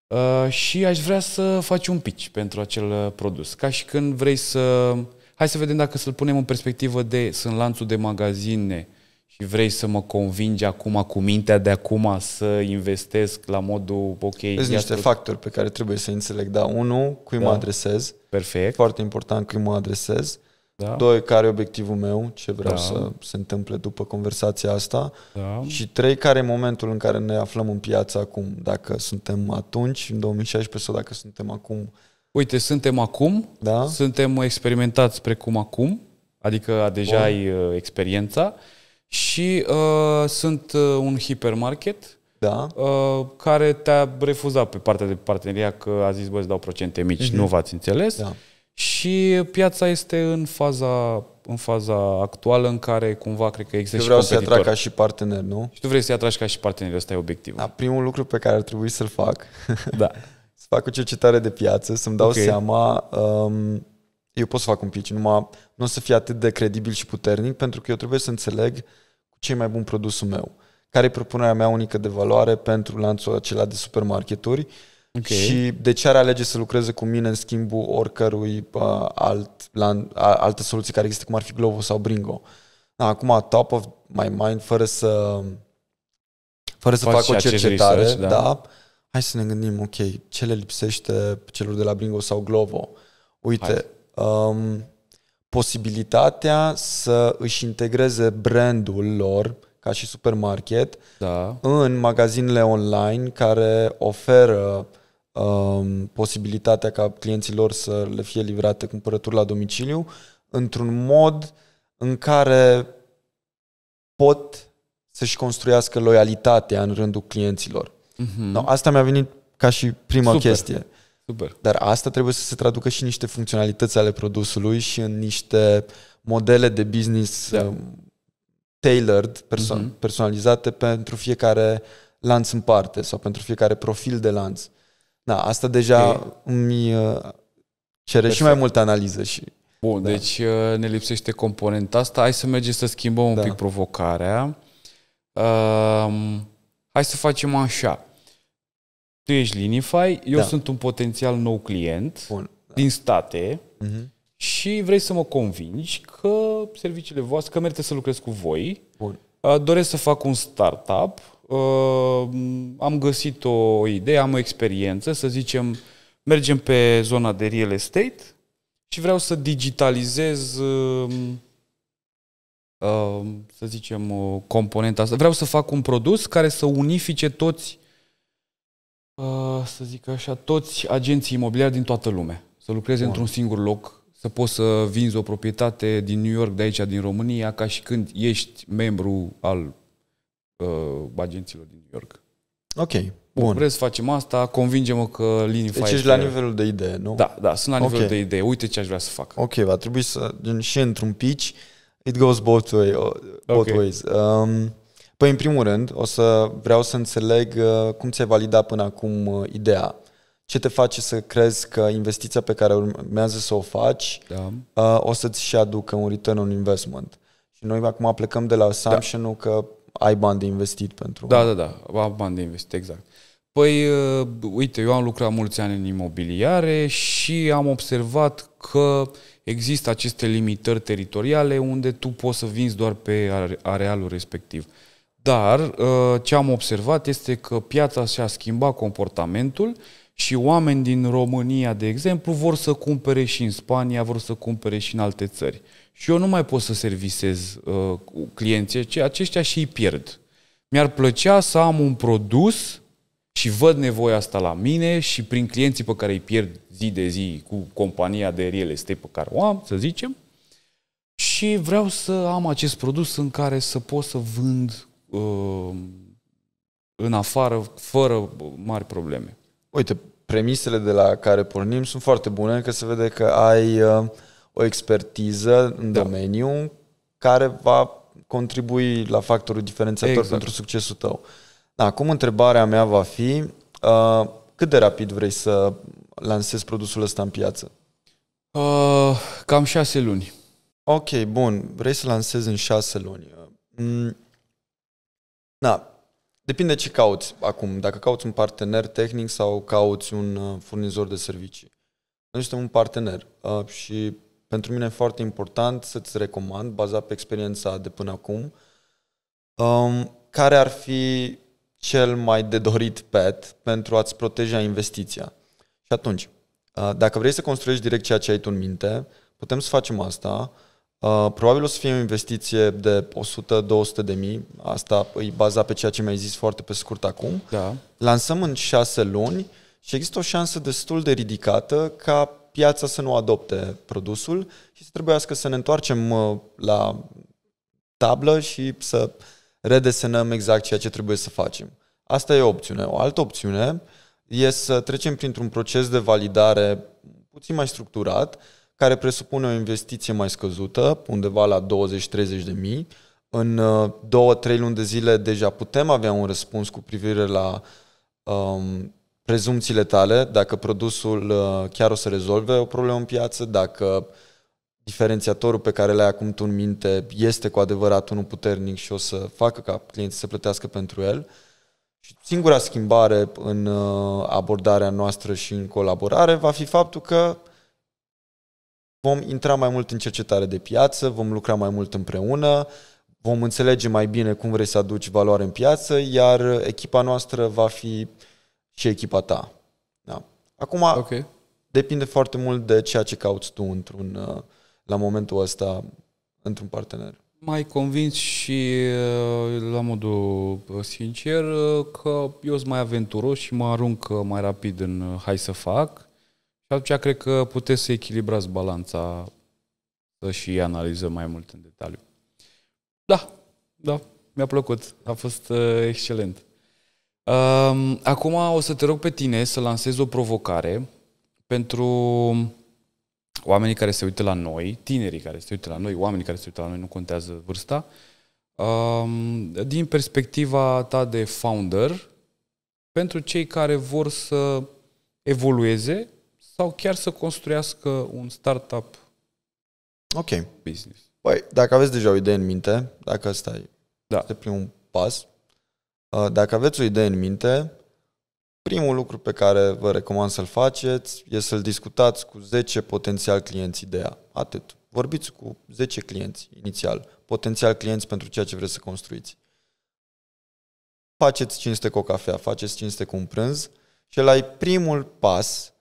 S2: Uh, și aș vrea să faci un pitch pentru acel uh, produs. Ca și când vrei să... Hai să vedem dacă să-l punem în perspectivă de... Sunt lanțul de magazine, uh, și vrei să mă convingi acum cu mintea de acum să investesc la modul ok. Sunt niște tot...
S1: factori pe care trebuie să înțeleg. Da, unul,
S2: cui da. mă adresez.
S1: Perfect. Foarte important cui mă adresez. Da. Doi, care e obiectivul meu, ce vreau da. să se întâmple după conversația asta. Da. Și trei, care e momentul în care ne aflăm în piață acum. Dacă suntem atunci, în 2016, sau dacă suntem
S2: acum. Uite, suntem acum, da? suntem experimentați precum acum, adică deja Bun. ai uh, experiența și uh, sunt uh, un hipermarket da. uh, care te-a refuzat pe partea de parteneria că a zis, bă, îți dau procente mici, uh-huh. nu v-ați înțeles. Da. Și piața este în faza, în faza actuală în care cumva cred că există și vreau să-i atrag ca și partener, nu? Și tu vrei să-i atragi ca și partener, ăsta e obiectivul. Da, primul
S1: lucru pe care ar trebui să-l fac, da. să fac o cercetare de piață, să-mi dau okay. seama um, eu pot să fac un pitch, numai nu o să fie atât de credibil și puternic, pentru că eu trebuie să înțeleg cu ce e mai bun produsul meu, care e propunerea mea unică de valoare pentru lanțul acela de supermarketuri okay. și de ce are alege să lucreze cu mine în schimbul oricărui uh, alt, lan, alte soluții care există, cum ar fi Glovo sau Bringo. Da, acum, top of my mind, fără să fără să fac o cercetare, research, da. da, hai să ne gândim, ok, ce le lipsește celor de la Bringo sau Glovo? Uite, hai um, posibilitatea să își integreze brandul lor ca și supermarket da. în magazinele online care oferă um, posibilitatea ca clienților să le fie livrate cumpărături la domiciliu într-un mod în care pot să-și construiască loialitatea în rândul clienților.
S2: Mm-hmm. No, asta
S1: mi-a venit ca și prima Super. chestie. Super. Dar asta trebuie să se traducă și niște funcționalități ale produsului și în niște modele de business da. Um, tailored, perso- mm-hmm. personalizate pentru fiecare lanț în parte sau pentru fiecare profil de lanț. Da,
S2: asta deja okay. îmi uh, cere Perfect. și mai multă analiză și Bun, da. deci uh, ne lipsește componenta asta. Hai să mergem să schimbăm da. un pic provocarea. Um, hai să facem așa tu ești Linify, eu da. sunt un potențial nou client Bun, da. din state uh-huh. și vrei să mă convingi că serviciile voastre, că merită să lucrez cu voi. Bun. Uh, doresc să fac un startup, uh, am găsit o idee, am o experiență, să zicem, mergem pe zona de real estate și vreau să digitalizez um, um, să zicem, uh, componenta asta. Vreau să fac un produs care să unifice toți Uh, să zic așa, toți agenții imobiliari din toată lumea. Să lucreze într-un singur loc, să poți să vinzi o proprietate din New York, de aici, din România, ca și când ești membru al uh, agenților din New York. Ok, bun. Vreți să facem asta, Convingem-o că linii Deci ești la e... nivelul de idee, nu? Da, da, sunt la nivelul de idee. Uite ce aș vrea să fac.
S1: Ok, va trebui să... Și într-un pitch, it goes both, way, uh, both okay. ways. Um, Păi, în primul rând, o să vreau să înțeleg uh, cum ți-ai validat până acum uh, ideea. Ce te face să crezi că investiția pe care urmează să o faci da. Uh, o să-ți și aducă un return on investment. Și noi acum plecăm de la assumption-ul da. că ai bani de investit pentru... Da, da,
S2: da, am bani de investit, exact. Păi, uite, eu am lucrat mulți ani în imobiliare și am observat că există aceste limitări teritoriale unde tu poți să vinzi doar pe arealul respectiv. Dar uh, ce am observat este că piața și-a schimbat comportamentul și oameni din România, de exemplu, vor să cumpere și în Spania, vor să cumpere și în alte țări. Și eu nu mai pot să servisez uh, clienții ce aceștia și îi pierd. Mi-ar plăcea să am un produs și văd nevoia asta la mine și prin clienții pe care îi pierd zi de zi cu compania de real estate pe care o am, să zicem, și vreau să am acest produs în care să pot să vând Um, în afară
S1: fără mari probleme. Uite, premisele de la care pornim sunt foarte bune, că se vede că ai uh, o expertiză în da. domeniu care va contribui la factorul diferențiator exact. pentru succesul tău. Da, acum întrebarea mea va fi uh, cât de rapid vrei să lansezi produsul ăsta în piață? Uh, cam șase luni. Ok, bun. Vrei să lansezi în șase luni. Mm Na, depinde ce cauți acum. Dacă cauți un partener tehnic sau cauți un uh, furnizor de servicii. Noi suntem un partener uh, și pentru mine e foarte important să-ți recomand, bazat pe experiența de până acum, um, care ar fi cel mai de dorit pet pentru a-ți proteja investiția. Și atunci, uh, dacă vrei să construiești direct ceea ce ai tu în minte, putem să facem asta, Uh, probabil o să fie o investiție de 100-200 de mii, asta îi baza pe ceea ce mi-ai zis foarte pe scurt acum. Da. Lansăm în 6 luni și există o șansă destul de ridicată ca piața să nu adopte produsul și să trebuiască să ne întoarcem uh, la tablă și să redesenăm exact ceea ce trebuie să facem. Asta e o opțiune. O altă opțiune e să trecem printr-un proces de validare puțin mai structurat, care presupune o investiție mai scăzută, undeva la 20-30 de mii. În uh, două, trei luni de zile deja putem avea un răspuns cu privire la um, prezumțiile tale, dacă produsul uh, chiar o să rezolve o problemă în piață, dacă diferențiatorul pe care l-ai acum tu în minte este cu adevărat unul puternic și o să facă ca clienții să plătească pentru el. Și singura schimbare în uh, abordarea noastră și în colaborare va fi faptul că vom intra mai mult în cercetare de piață, vom lucra mai mult împreună, vom înțelege mai bine cum vrei să aduci valoare în piață, iar echipa noastră va fi și echipa ta. Da. Acum, okay. depinde foarte mult de ceea ce cauți tu într-un, la momentul ăsta într-un partener.
S2: Mai convins și uh, la modul uh, sincer uh, că eu sunt mai aventuros și mă arunc mai rapid în hai să fac și atunci cred că puteți să echilibrați balanța să și analizăm mai mult în detaliu. Da, da, mi-a plăcut. A fost uh, excelent. Uh, acum o să te rog pe tine să lansezi o provocare pentru oamenii care se uită la noi, tinerii care se uită la noi, oamenii care se uită la noi, nu contează vârsta, um, din perspectiva ta de founder, pentru cei care vor să evolueze sau chiar să construiască un startup
S1: Ok. business. Păi, dacă aveți deja o idee în minte, dacă asta e da. este primul pas, uh, dacă aveți o idee în minte, primul lucru pe care vă recomand să-l faceți e să-l discutați cu 10 potențial clienți ideea. Atât. Vorbiți cu 10 clienți inițial, potențial clienți pentru ceea ce vreți să construiți. Faceți cinste cu o cafea, faceți cinste cu un prânz și la primul pas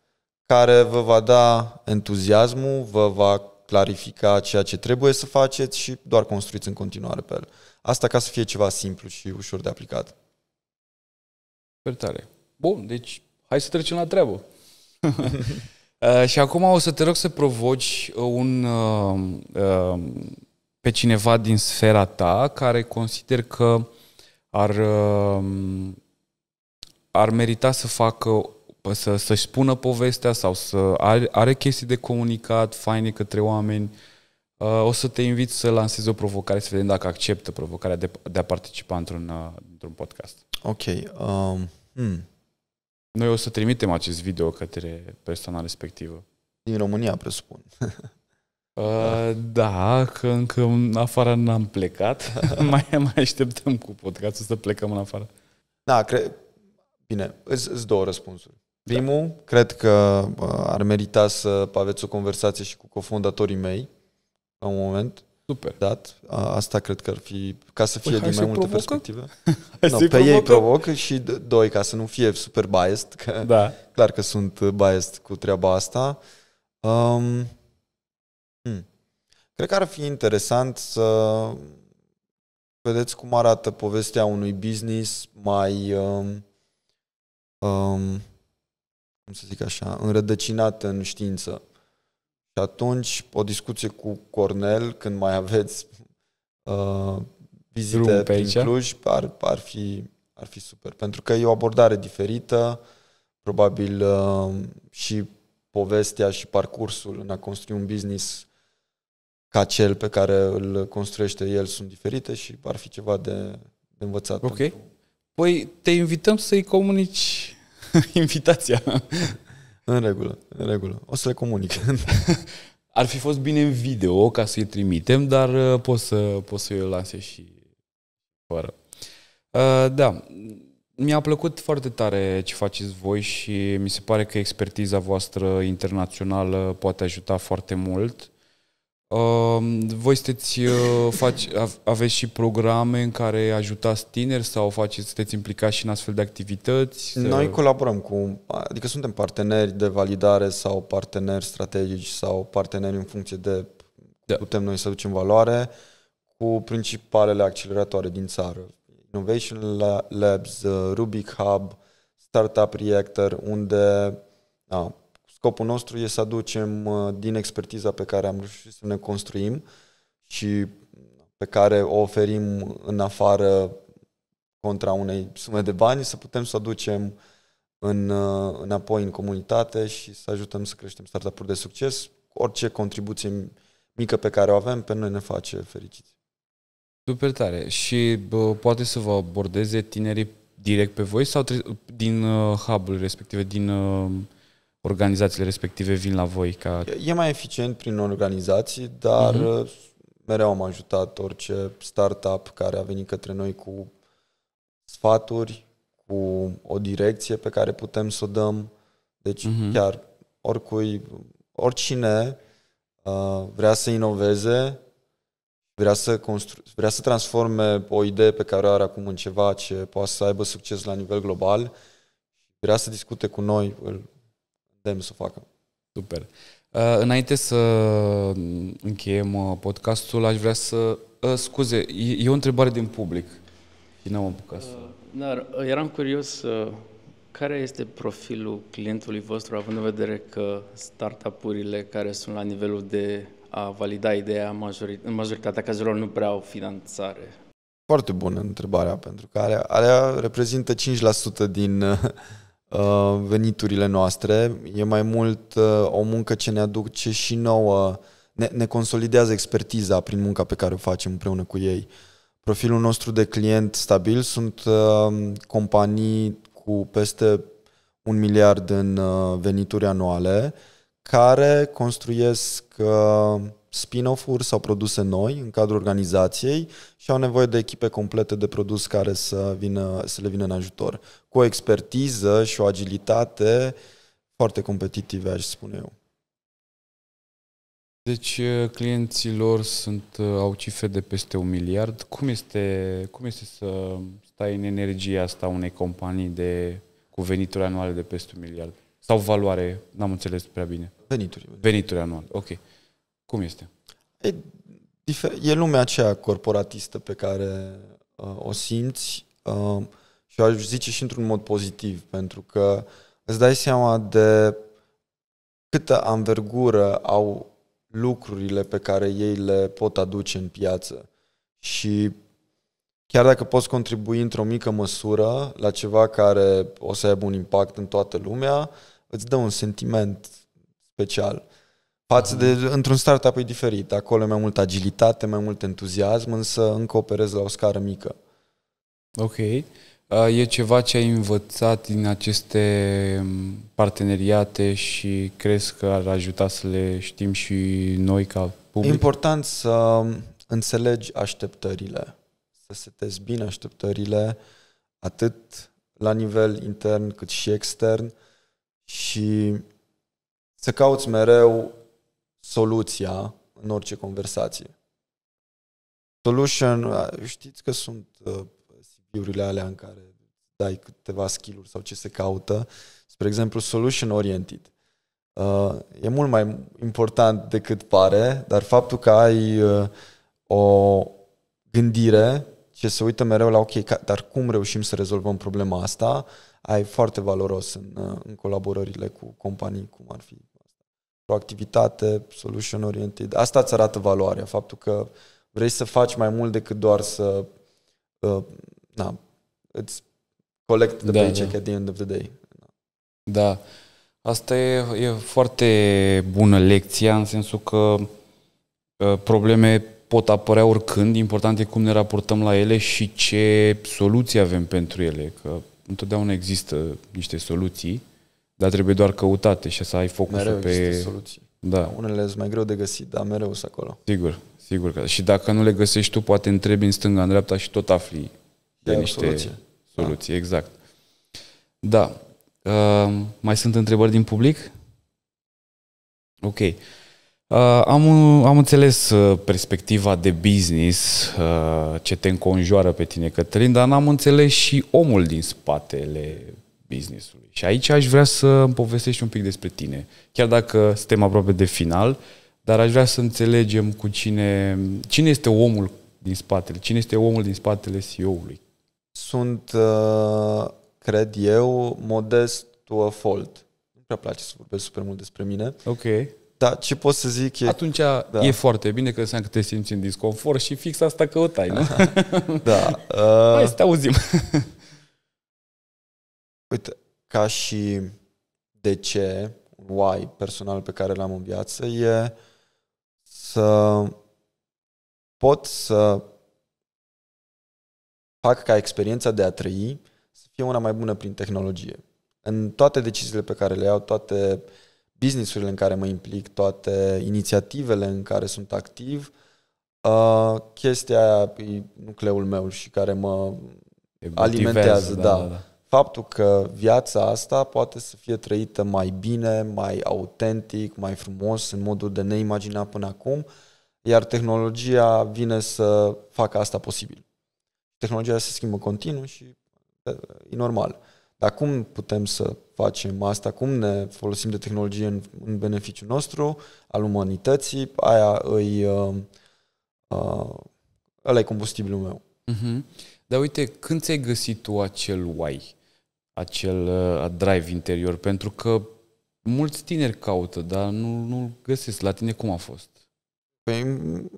S1: care vă va da entuziasmul, vă va clarifica ceea ce trebuie să faceți și doar construiți în continuare pe el. Asta ca să fie ceva simplu și ușor de aplicat. Super tare.
S2: Bun, deci hai să trecem la treabă. uh, și acum o să te rog să provoci uh, un, uh, uh, pe cineva din sfera ta care consider că ar, um, ar merita să facă să, să-și spună povestea sau să are, are chestii de comunicat faine către oameni, uh, o să te invit să lansezi o provocare, să vedem dacă acceptă provocarea de, de a participa într-un, uh, într-un podcast. Ok.
S1: Um, hmm.
S2: Noi o să trimitem acest video către persoana respectivă. Din România, presupun. Uh, da, că încă în afară n-am plecat. mai, mai așteptăm cu podcastul să plecăm în afară. Da, cred.
S1: Bine, îți, îți două răspunsuri. Primul, da. cred că uh, ar merita să aveți o conversație și cu cofondatorii mei la un moment. Super. Dat. Asta cred că ar fi, ca să fie păi, din mai multe provocă? perspective. no, pe provocă? ei provoc și, doi, ca să nu fie super biased, că da. clar că sunt biased cu treaba asta. Um, hmm. Cred că ar fi interesant să vedeți cum arată povestea unui business mai um, um, cum să zic așa, înrădăcinată în știință. Și atunci, o discuție cu Cornel, când mai aveți uh, vizite Drum pe aici. prin Cluj, ar, ar, fi, ar fi super. Pentru că e o abordare diferită, probabil uh, și povestea și parcursul în a construi un business ca cel pe care îl construiește el sunt diferite și ar fi ceva de, de învățat. Ok. Pentru... Păi te invităm să-i comunici
S2: invitația. în regulă, în regulă. O să le comunic. Ar fi fost bine în video ca să-i trimitem, dar uh, pot să, pot să-i lase și fără. Uh, da, mi-a plăcut foarte tare ce faceți voi și mi se pare că expertiza voastră internațională poate ajuta foarte mult voi sunteți, uh, faci, aveți și programe în care ajutați tineri sau faceți, sunteți implicați și în astfel de activități? Noi colaborăm
S1: cu, adică suntem parteneri de validare sau parteneri strategici sau parteneri în funcție de da. putem noi să ducem valoare cu principalele acceleratoare din țară. Innovation Labs, uh, Rubik Hub, Startup Reactor, unde da, Scopul nostru e să aducem uh, din expertiza pe care am reușit să ne construim și pe care o oferim în afară contra unei sume de bani, să putem să aducem în, uh, înapoi în comunitate și să ajutăm să creștem startup-uri de succes. Orice contribuție mică pe care o avem, pe noi ne face fericiți.
S2: Super tare. Și bă, poate să vă abordeze tinerii direct pe voi sau tre- din uh, hub respectiv, din uh, organizațiile respective vin la voi? Ca... E
S1: mai eficient prin organizații, dar uh-huh. mereu am ajutat orice startup care a venit către noi cu sfaturi, cu o direcție pe care putem să o dăm. Deci uh-huh. chiar oricui, oricine uh, vrea să inoveze, vrea să, constru- vrea să transforme o idee pe care o are acum în ceva ce poate să aibă succes la nivel global, vrea să discute cu noi, îl demn să o facă.
S2: Super. Uh, înainte să mm, încheiem uh, podcastul, aș vrea să... Uh, scuze, e o întrebare din public. Și n-am apucat să... Dar eram curios care este profilul clientului vostru, având în vedere că startup-urile care sunt la nivelul de a valida ideea, în majoritatea cazurilor nu prea au finanțare?
S1: Foarte bună întrebarea, pentru că alea, alea reprezintă 5% din Uh, veniturile noastre, e mai mult uh, o muncă ce ne aduce și nouă, ne, ne consolidează expertiza prin munca pe care o facem împreună cu ei. Profilul nostru de client stabil sunt uh, companii cu peste un miliard în venituri anuale care construiesc spin-off-uri sau produse noi în cadrul organizației și au nevoie de echipe complete de produs care să, vină, să le vină în ajutor, cu o expertiză
S2: și o agilitate
S1: foarte competitive,
S2: aș spune eu. Deci eh, clienții lor sunt, eh, au cifre de peste un miliard. Cum este, cum este să stai în energia asta unei companii de, cu venituri anuale de peste un miliard? Sau valoare, n-am înțeles prea bine. Venituri. Venituri anuale, ok. Cum este?
S1: E, difer- e lumea aceea corporatistă pe care uh, o simți uh, și aș zice și într-un mod pozitiv, pentru că îți dai seama de câtă anvergură au lucrurile pe care ei le pot aduce în piață. Și chiar dacă poți contribui într-o mică măsură la ceva care o să aibă un impact în toată lumea, îți dă un sentiment special. Față de, într-un startup e diferit. Acolo e mai multă agilitate, mai mult entuziasm, însă încă operez la o scară mică.
S2: Ok. Uh, e ceva ce ai învățat din aceste um, parteneriate și crezi că ar ajuta să le știm și noi ca public? E
S1: important să um, înțelegi așteptările, să setezi bine așteptările, atât la nivel intern cât și extern și să cauți mereu soluția în orice conversație. Solution, știți că sunt uh, CV-urile alea în care dai câteva skill-uri sau ce se caută, spre exemplu solution oriented. Uh, e mult mai important decât pare, dar faptul că ai uh, o gândire ce se uită mereu la, ok, dar cum reușim să rezolvăm problema asta, ai foarte valoros în, în colaborările cu companii cum ar fi proactivitate, solution oriented. Asta îți arată valoarea, faptul că vrei să faci mai mult decât doar să uh, na, îți collect the da, paycheck da. at the end of the day.
S2: Da. Asta e, e foarte bună lecția, în sensul că uh, probleme pot apărea oricând, important e cum ne raportăm la ele și ce soluții avem pentru ele, că întotdeauna există niște soluții dar trebuie doar căutate și să ai focusul mereu pe... soluții. Da. Unele
S1: sunt mai greu de găsit, dar mereu sunt acolo.
S2: Sigur, sigur. Că... Și dacă nu le găsești tu, poate întrebi în stânga, în dreapta și tot afli de, de niște soluții. soluții. Da. Exact. Da. Uh, mai sunt întrebări din public? Ok. Uh, am, am înțeles uh, perspectiva de business, uh, ce te înconjoară pe tine, Cătălin, dar n-am înțeles și omul din spatele businessului. Și aici aș vrea să îmi povestești un pic despre tine. Chiar dacă suntem aproape de final, dar aș vrea să înțelegem cu cine, cine este omul din spatele, cine este omul din spatele CEO-ului.
S1: Sunt, uh, cred eu, modest to a fault. Nu prea place să vorbesc super mult despre mine. Ok. Da, ce pot
S2: să zic e... Atunci da. e foarte bine că înseamnă că te simți în disconfort și fix asta căutai, nu? da. Uh... Hai să te auzim. Uite,
S1: ca și de ce, why personal pe care l-am în viață e să pot să fac ca experiența de a trăi să fie una mai bună prin tehnologie. În toate deciziile pe care le iau, toate businessurile în care mă implic, toate inițiativele în care sunt activ, uh, chestia aia e nucleul meu și care mă e alimentează. Da, da. Da. da faptul că viața asta poate să fie trăită mai bine, mai autentic, mai frumos, în modul de neimaginat până acum, iar tehnologia vine să facă asta posibil. Tehnologia se schimbă continuu și e normal. Dar cum putem să facem asta, cum ne folosim de tehnologie în, în beneficiul nostru, al umanității, aia îi... Uh, uh, ăla e combustibilul meu.
S2: Uh-huh. Dar uite, când ți-ai găsit tu acel why? acel uh, drive interior, pentru că mulți tineri caută, dar nu, nu găsesc. La tine cum a fost? Păi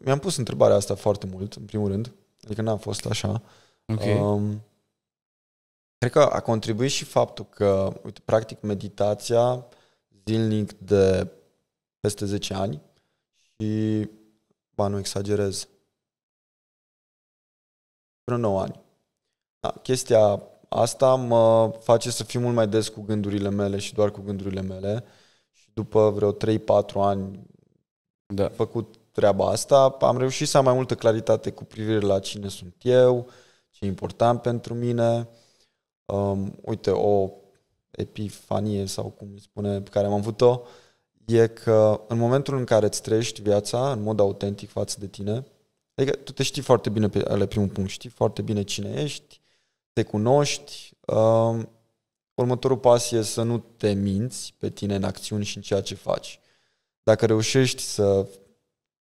S2: mi-am pus întrebarea asta foarte mult, în primul rând. Adică n-a
S1: fost așa. Okay. Um, cred că a contribuit și faptul că, uite, practic meditația zilnic de peste 10 ani și, ba, nu exagerez, până 9 ani. Da, chestia Asta mă face să fiu mult mai des cu gândurile mele și doar cu gândurile mele. Și după vreo 3-4 ani da. făcut treaba asta, am reușit să am mai multă claritate cu privire la cine sunt eu, ce e important pentru mine. Um, uite, o epifanie sau cum îi spune, pe care am avut-o, e că în momentul în care îți trăiești viața în mod autentic față de tine, adică tu te știi foarte bine pe ale primul punct, știi foarte bine cine ești, te cunoști. Uh, următorul pas e să nu te minți pe tine în acțiuni și în ceea ce faci. Dacă reușești să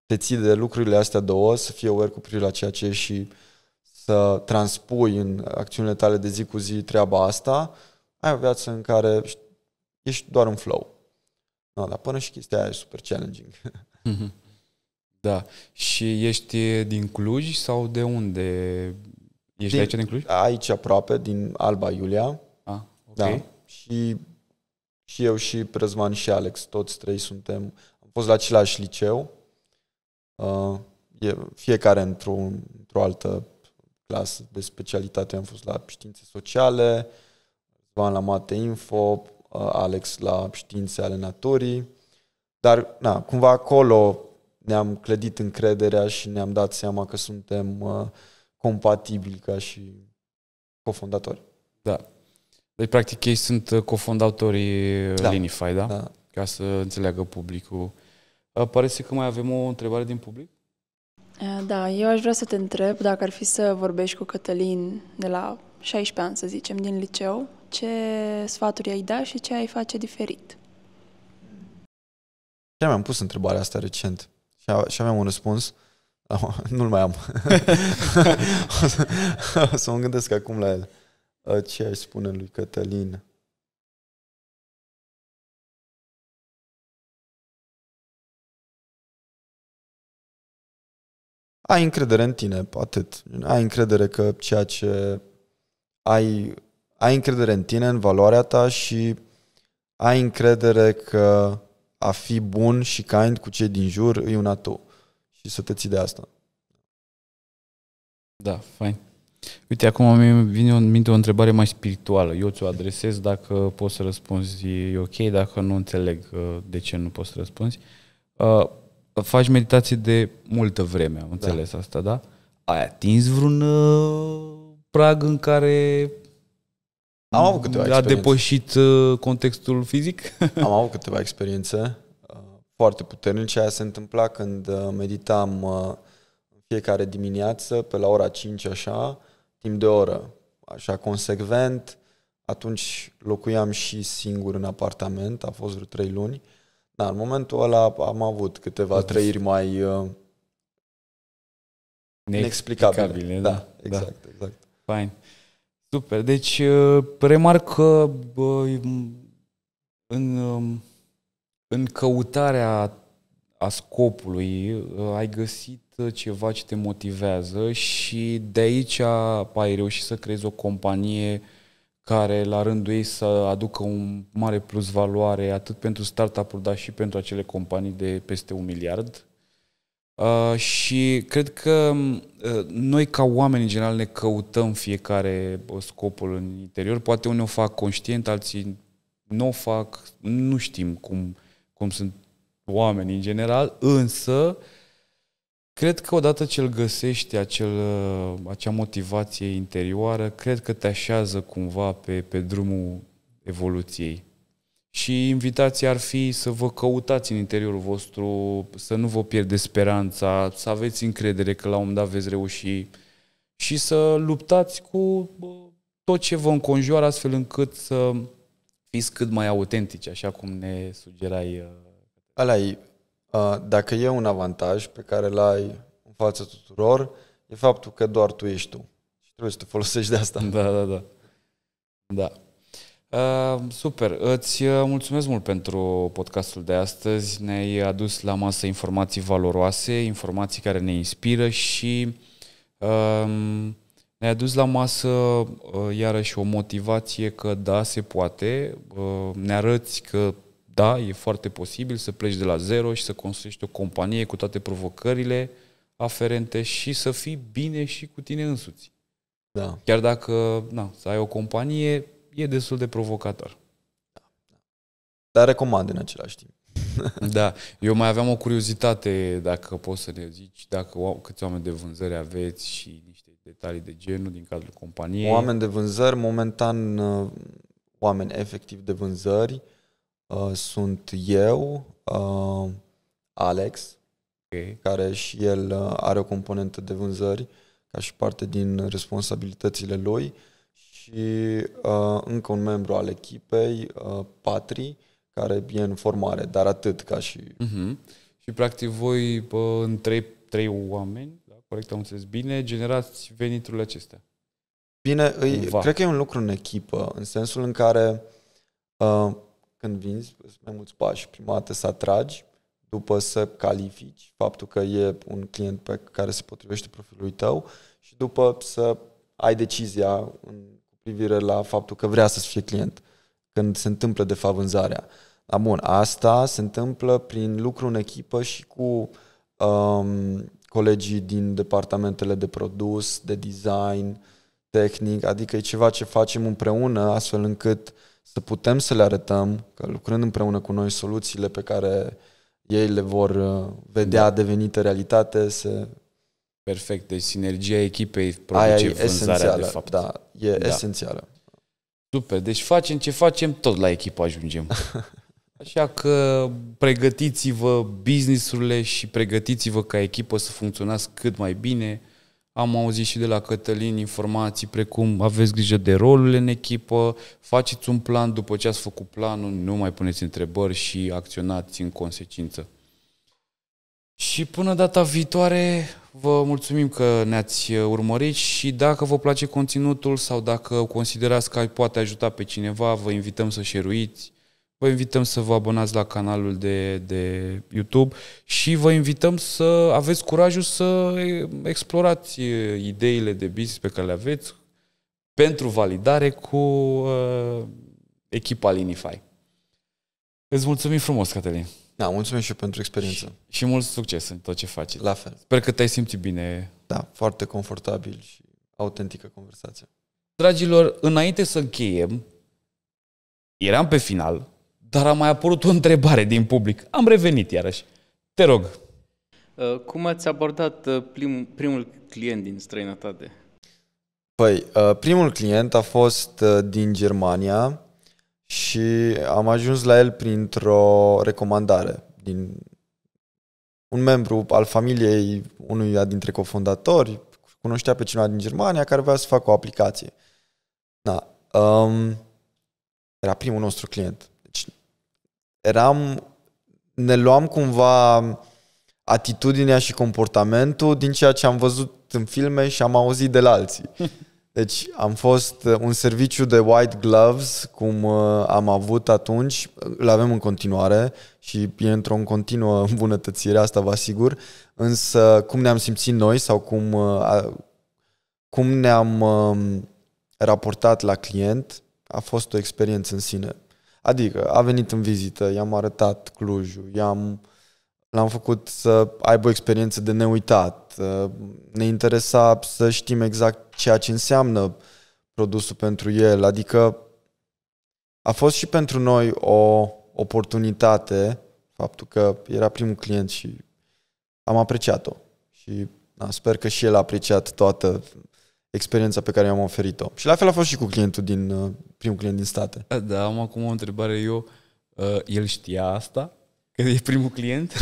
S1: te ții de lucrurile astea două, să fie aware cu privire la ceea ce și să transpui în acțiunile tale de zi cu zi treaba asta, ai o viață în care ești doar în flow. No, dar până și chestia aia e super challenging.
S2: Mhm. Da. Și ești din Cluj sau de unde Ești din, de aici din Cluj?
S1: Aici aproape, din Alba Iulia. Ah, ok. Da. Și, și eu și Prăzvan și Alex, toți trei suntem, am fost la același liceu, uh, e, fiecare într-o, într altă clasă de specialitate. Am fost la științe sociale, Van la mate info, uh, Alex la științe ale naturii, dar na, cumva acolo ne-am clădit încrederea și ne-am dat seama că suntem... Uh, compatibili ca și cofondatori.
S2: Da. Deci, practic, ei sunt uh, cofondatorii uh, da. Linify, da? da? Ca să înțeleagă publicul. Uh, pare să că mai avem o întrebare din public.
S1: Da, eu aș vrea să te întreb dacă ar fi să
S2: vorbești cu Cătălin de la 16 ani, să zicem, din liceu, ce sfaturi ai da și ce ai face diferit?
S1: Și mi-am pus întrebarea asta recent și aveam un răspuns. Uh, Nu-l mai am.
S2: o, să, o să mă gândesc acum la el. Uh, ce aș spune lui Cătălin? Ai încredere în tine, atât. Ai
S1: încredere că ceea ce ai, ai încredere în tine, în valoarea ta și ai încredere că a fi bun și kind cu cei din jur e una tu și să te ții de asta.
S2: Da, fain. Uite, acum mi vine în minte o întrebare mai spirituală. Eu ți-o adresez dacă poți să răspunzi, e ok, dacă nu înțeleg uh, de ce nu poți să răspunzi. Uh, faci meditații de multă vreme, am înțeles da. asta, da? Ai atins vreun uh, prag în care am avut câteva a experiențe. depășit contextul fizic?
S1: Am avut câteva experiențe foarte puternici. Aia se întâmpla când uh, meditam uh, în fiecare dimineață, pe la ora 5 așa, timp de oră, așa consecvent. Atunci locuiam și singur în apartament, a fost vreo trei luni. Dar în momentul ăla am avut câteva trăiri mai uh, inexplicabile. Neexplicabile. Da, da, da, exact,
S2: da. exact. Fine. Super. Deci, remarc că bă, în um, în căutarea a scopului uh, ai găsit uh, ceva ce te motivează și de aici ai reușit să creezi o companie care la rândul ei să aducă un mare plus valoare atât pentru startup-uri, dar și pentru acele companii de peste un miliard. Uh, și cred că uh, noi ca oameni în general ne căutăm fiecare uh, scopul în interior. Poate unii o fac conștient, alții nu o fac, nu știm cum uh, cum sunt oamenii în general, însă cred că odată ce îl găsești, acel, acea motivație interioară, cred că te așează cumva pe, pe drumul evoluției. Și invitația ar fi să vă căutați în interiorul vostru, să nu vă pierdeți speranța, să aveți încredere că la un moment dat veți reuși și să luptați cu tot ce vă înconjoară astfel încât să fiți cât mai autentici, așa cum ne sugerai. Uh, Ala uh,
S1: dacă e un avantaj pe care l ai în fața tuturor, e faptul că doar tu ești tu. Și trebuie să te folosești de asta. Da, da, da.
S2: Da. Uh, super, îți uh, mulțumesc mult pentru podcastul de astăzi. Ne-ai adus la masă informații valoroase, informații care ne inspiră și um, ne-a dus la masă uh, iarăși o motivație că da, se poate, uh, ne arăți că da, e foarte posibil să pleci de la zero și să construiești o companie cu toate provocările aferente și să fii bine și cu tine însuți. Da. Chiar dacă na, să ai o companie, e destul de provocator. Da. Dar recomand în același timp. da, eu mai aveam o curiozitate dacă poți să ne zici dacă câți oameni de vânzări aveți și detalii de genul din cadrul companiei. Oameni de
S1: vânzări, momentan uh, oameni efectiv de vânzări uh, sunt eu, uh, Alex, okay. care și el are o componentă de vânzări ca și parte din responsabilitățile lui și uh, încă un membru al echipei, uh, Patri, care e în formare, dar atât ca și...
S2: Uh-huh. Și practic voi pă, în trei, trei oameni corect am înțeles bine, generați veniturile acestea. Bine, îi, cred că
S1: e un lucru în echipă, în sensul în care uh, când vinzi, mai mulți pași. Prima dată să atragi, după să califici faptul că e un client pe care se potrivește profilului tău și după să ai decizia în privire la faptul că vrea să-ți fie client când se întâmplă de fapt vânzarea. Dar bun, asta se întâmplă prin lucru în echipă și cu um, colegii din departamentele de produs, de design, tehnic, adică e ceva ce facem împreună astfel încât să putem să le arătăm că lucrând împreună cu noi soluțiile pe care ei le vor uh, vedea da. devenite realitate se
S2: Perfect, deci sinergia echipei
S1: produce Aia e vânzarea esențială, de fapt. Da, e da.
S2: esențială. Super, deci facem ce facem, tot la echipă ajungem. Așa că pregătiți-vă businessurile și pregătiți-vă ca echipă să funcționați cât mai bine. Am auzit și de la Cătălin informații precum aveți grijă de rolurile în echipă, faceți un plan, după ce ați făcut planul, nu mai puneți întrebări și acționați în consecință. Și până data viitoare, vă mulțumim că ne-ați urmărit și dacă vă place conținutul sau dacă considerați că poate ajuta pe cineva, vă invităm să șeruiți Vă invităm să vă abonați la canalul de, de YouTube și vă invităm să aveți curajul să explorați ideile de business pe care le aveți pentru validare cu uh, echipa Linify. Îți mulțumim frumos, Cătălin. Da, mulțumesc și eu pentru experiență. Și, și mult succes în tot ce faci. La fel. Sper că te-ai simțit bine. Da, foarte confortabil și autentică conversație. Dragilor, înainte să încheiem, eram pe final, dar a mai apărut o întrebare din public. Am revenit iarăși. Te rog. Uh, cum ați abordat uh, prim, primul client din străinătate?
S1: Păi, uh, primul client a fost din Germania și am ajuns la el printr-o recomandare din un membru al familiei unuia dintre cofondatori, cunoștea pe cineva din Germania care vrea să facă o aplicație. Da. Um, era primul nostru client eram, ne luam cumva atitudinea și comportamentul din ceea ce am văzut în filme și am auzit de la alții. Deci am fost uh, un serviciu de white gloves, cum uh, am avut atunci, îl avem în continuare și e într-o continuă îmbunătățire, asta vă asigur, însă cum ne-am simțit noi sau cum, uh, cum ne-am um, raportat la client a fost o experiență în sine. Adică a venit în vizită, i-am arătat Clujul, i-am, l-am făcut să aibă o experiență de neuitat. Uh, ne interesa să știm exact ceea ce înseamnă produsul pentru el. Adică a fost și pentru noi o oportunitate, faptul că era primul client și am apreciat-o. Și da, sper că și el a apreciat toată experiența pe care i-am oferit-o. Și la fel a fost și cu clientul din, uh, primul client din state.
S2: Da, da, am acum o întrebare eu. Uh, el știa asta? Că e primul client?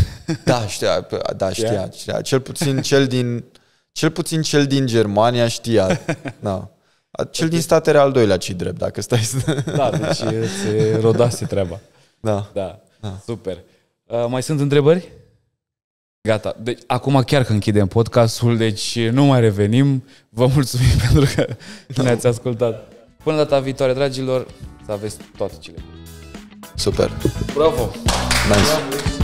S2: Da, știa, da, știa, știa.
S1: Cel puțin cel din, cel puțin cel din Germania știa. Da. Cel okay. din state era al doilea, ce drept, dacă stai să... Da, deci se rodase
S2: treaba. Da. Da, da. super. Uh, mai sunt întrebări? Gata. Deci, acum chiar că închidem podcastul, deci nu mai revenim. Vă mulțumim pentru că ne-ați ascultat. Până data viitoare, dragilor, să aveți toate cele bune. Super. Bravo. Nice. Bravo.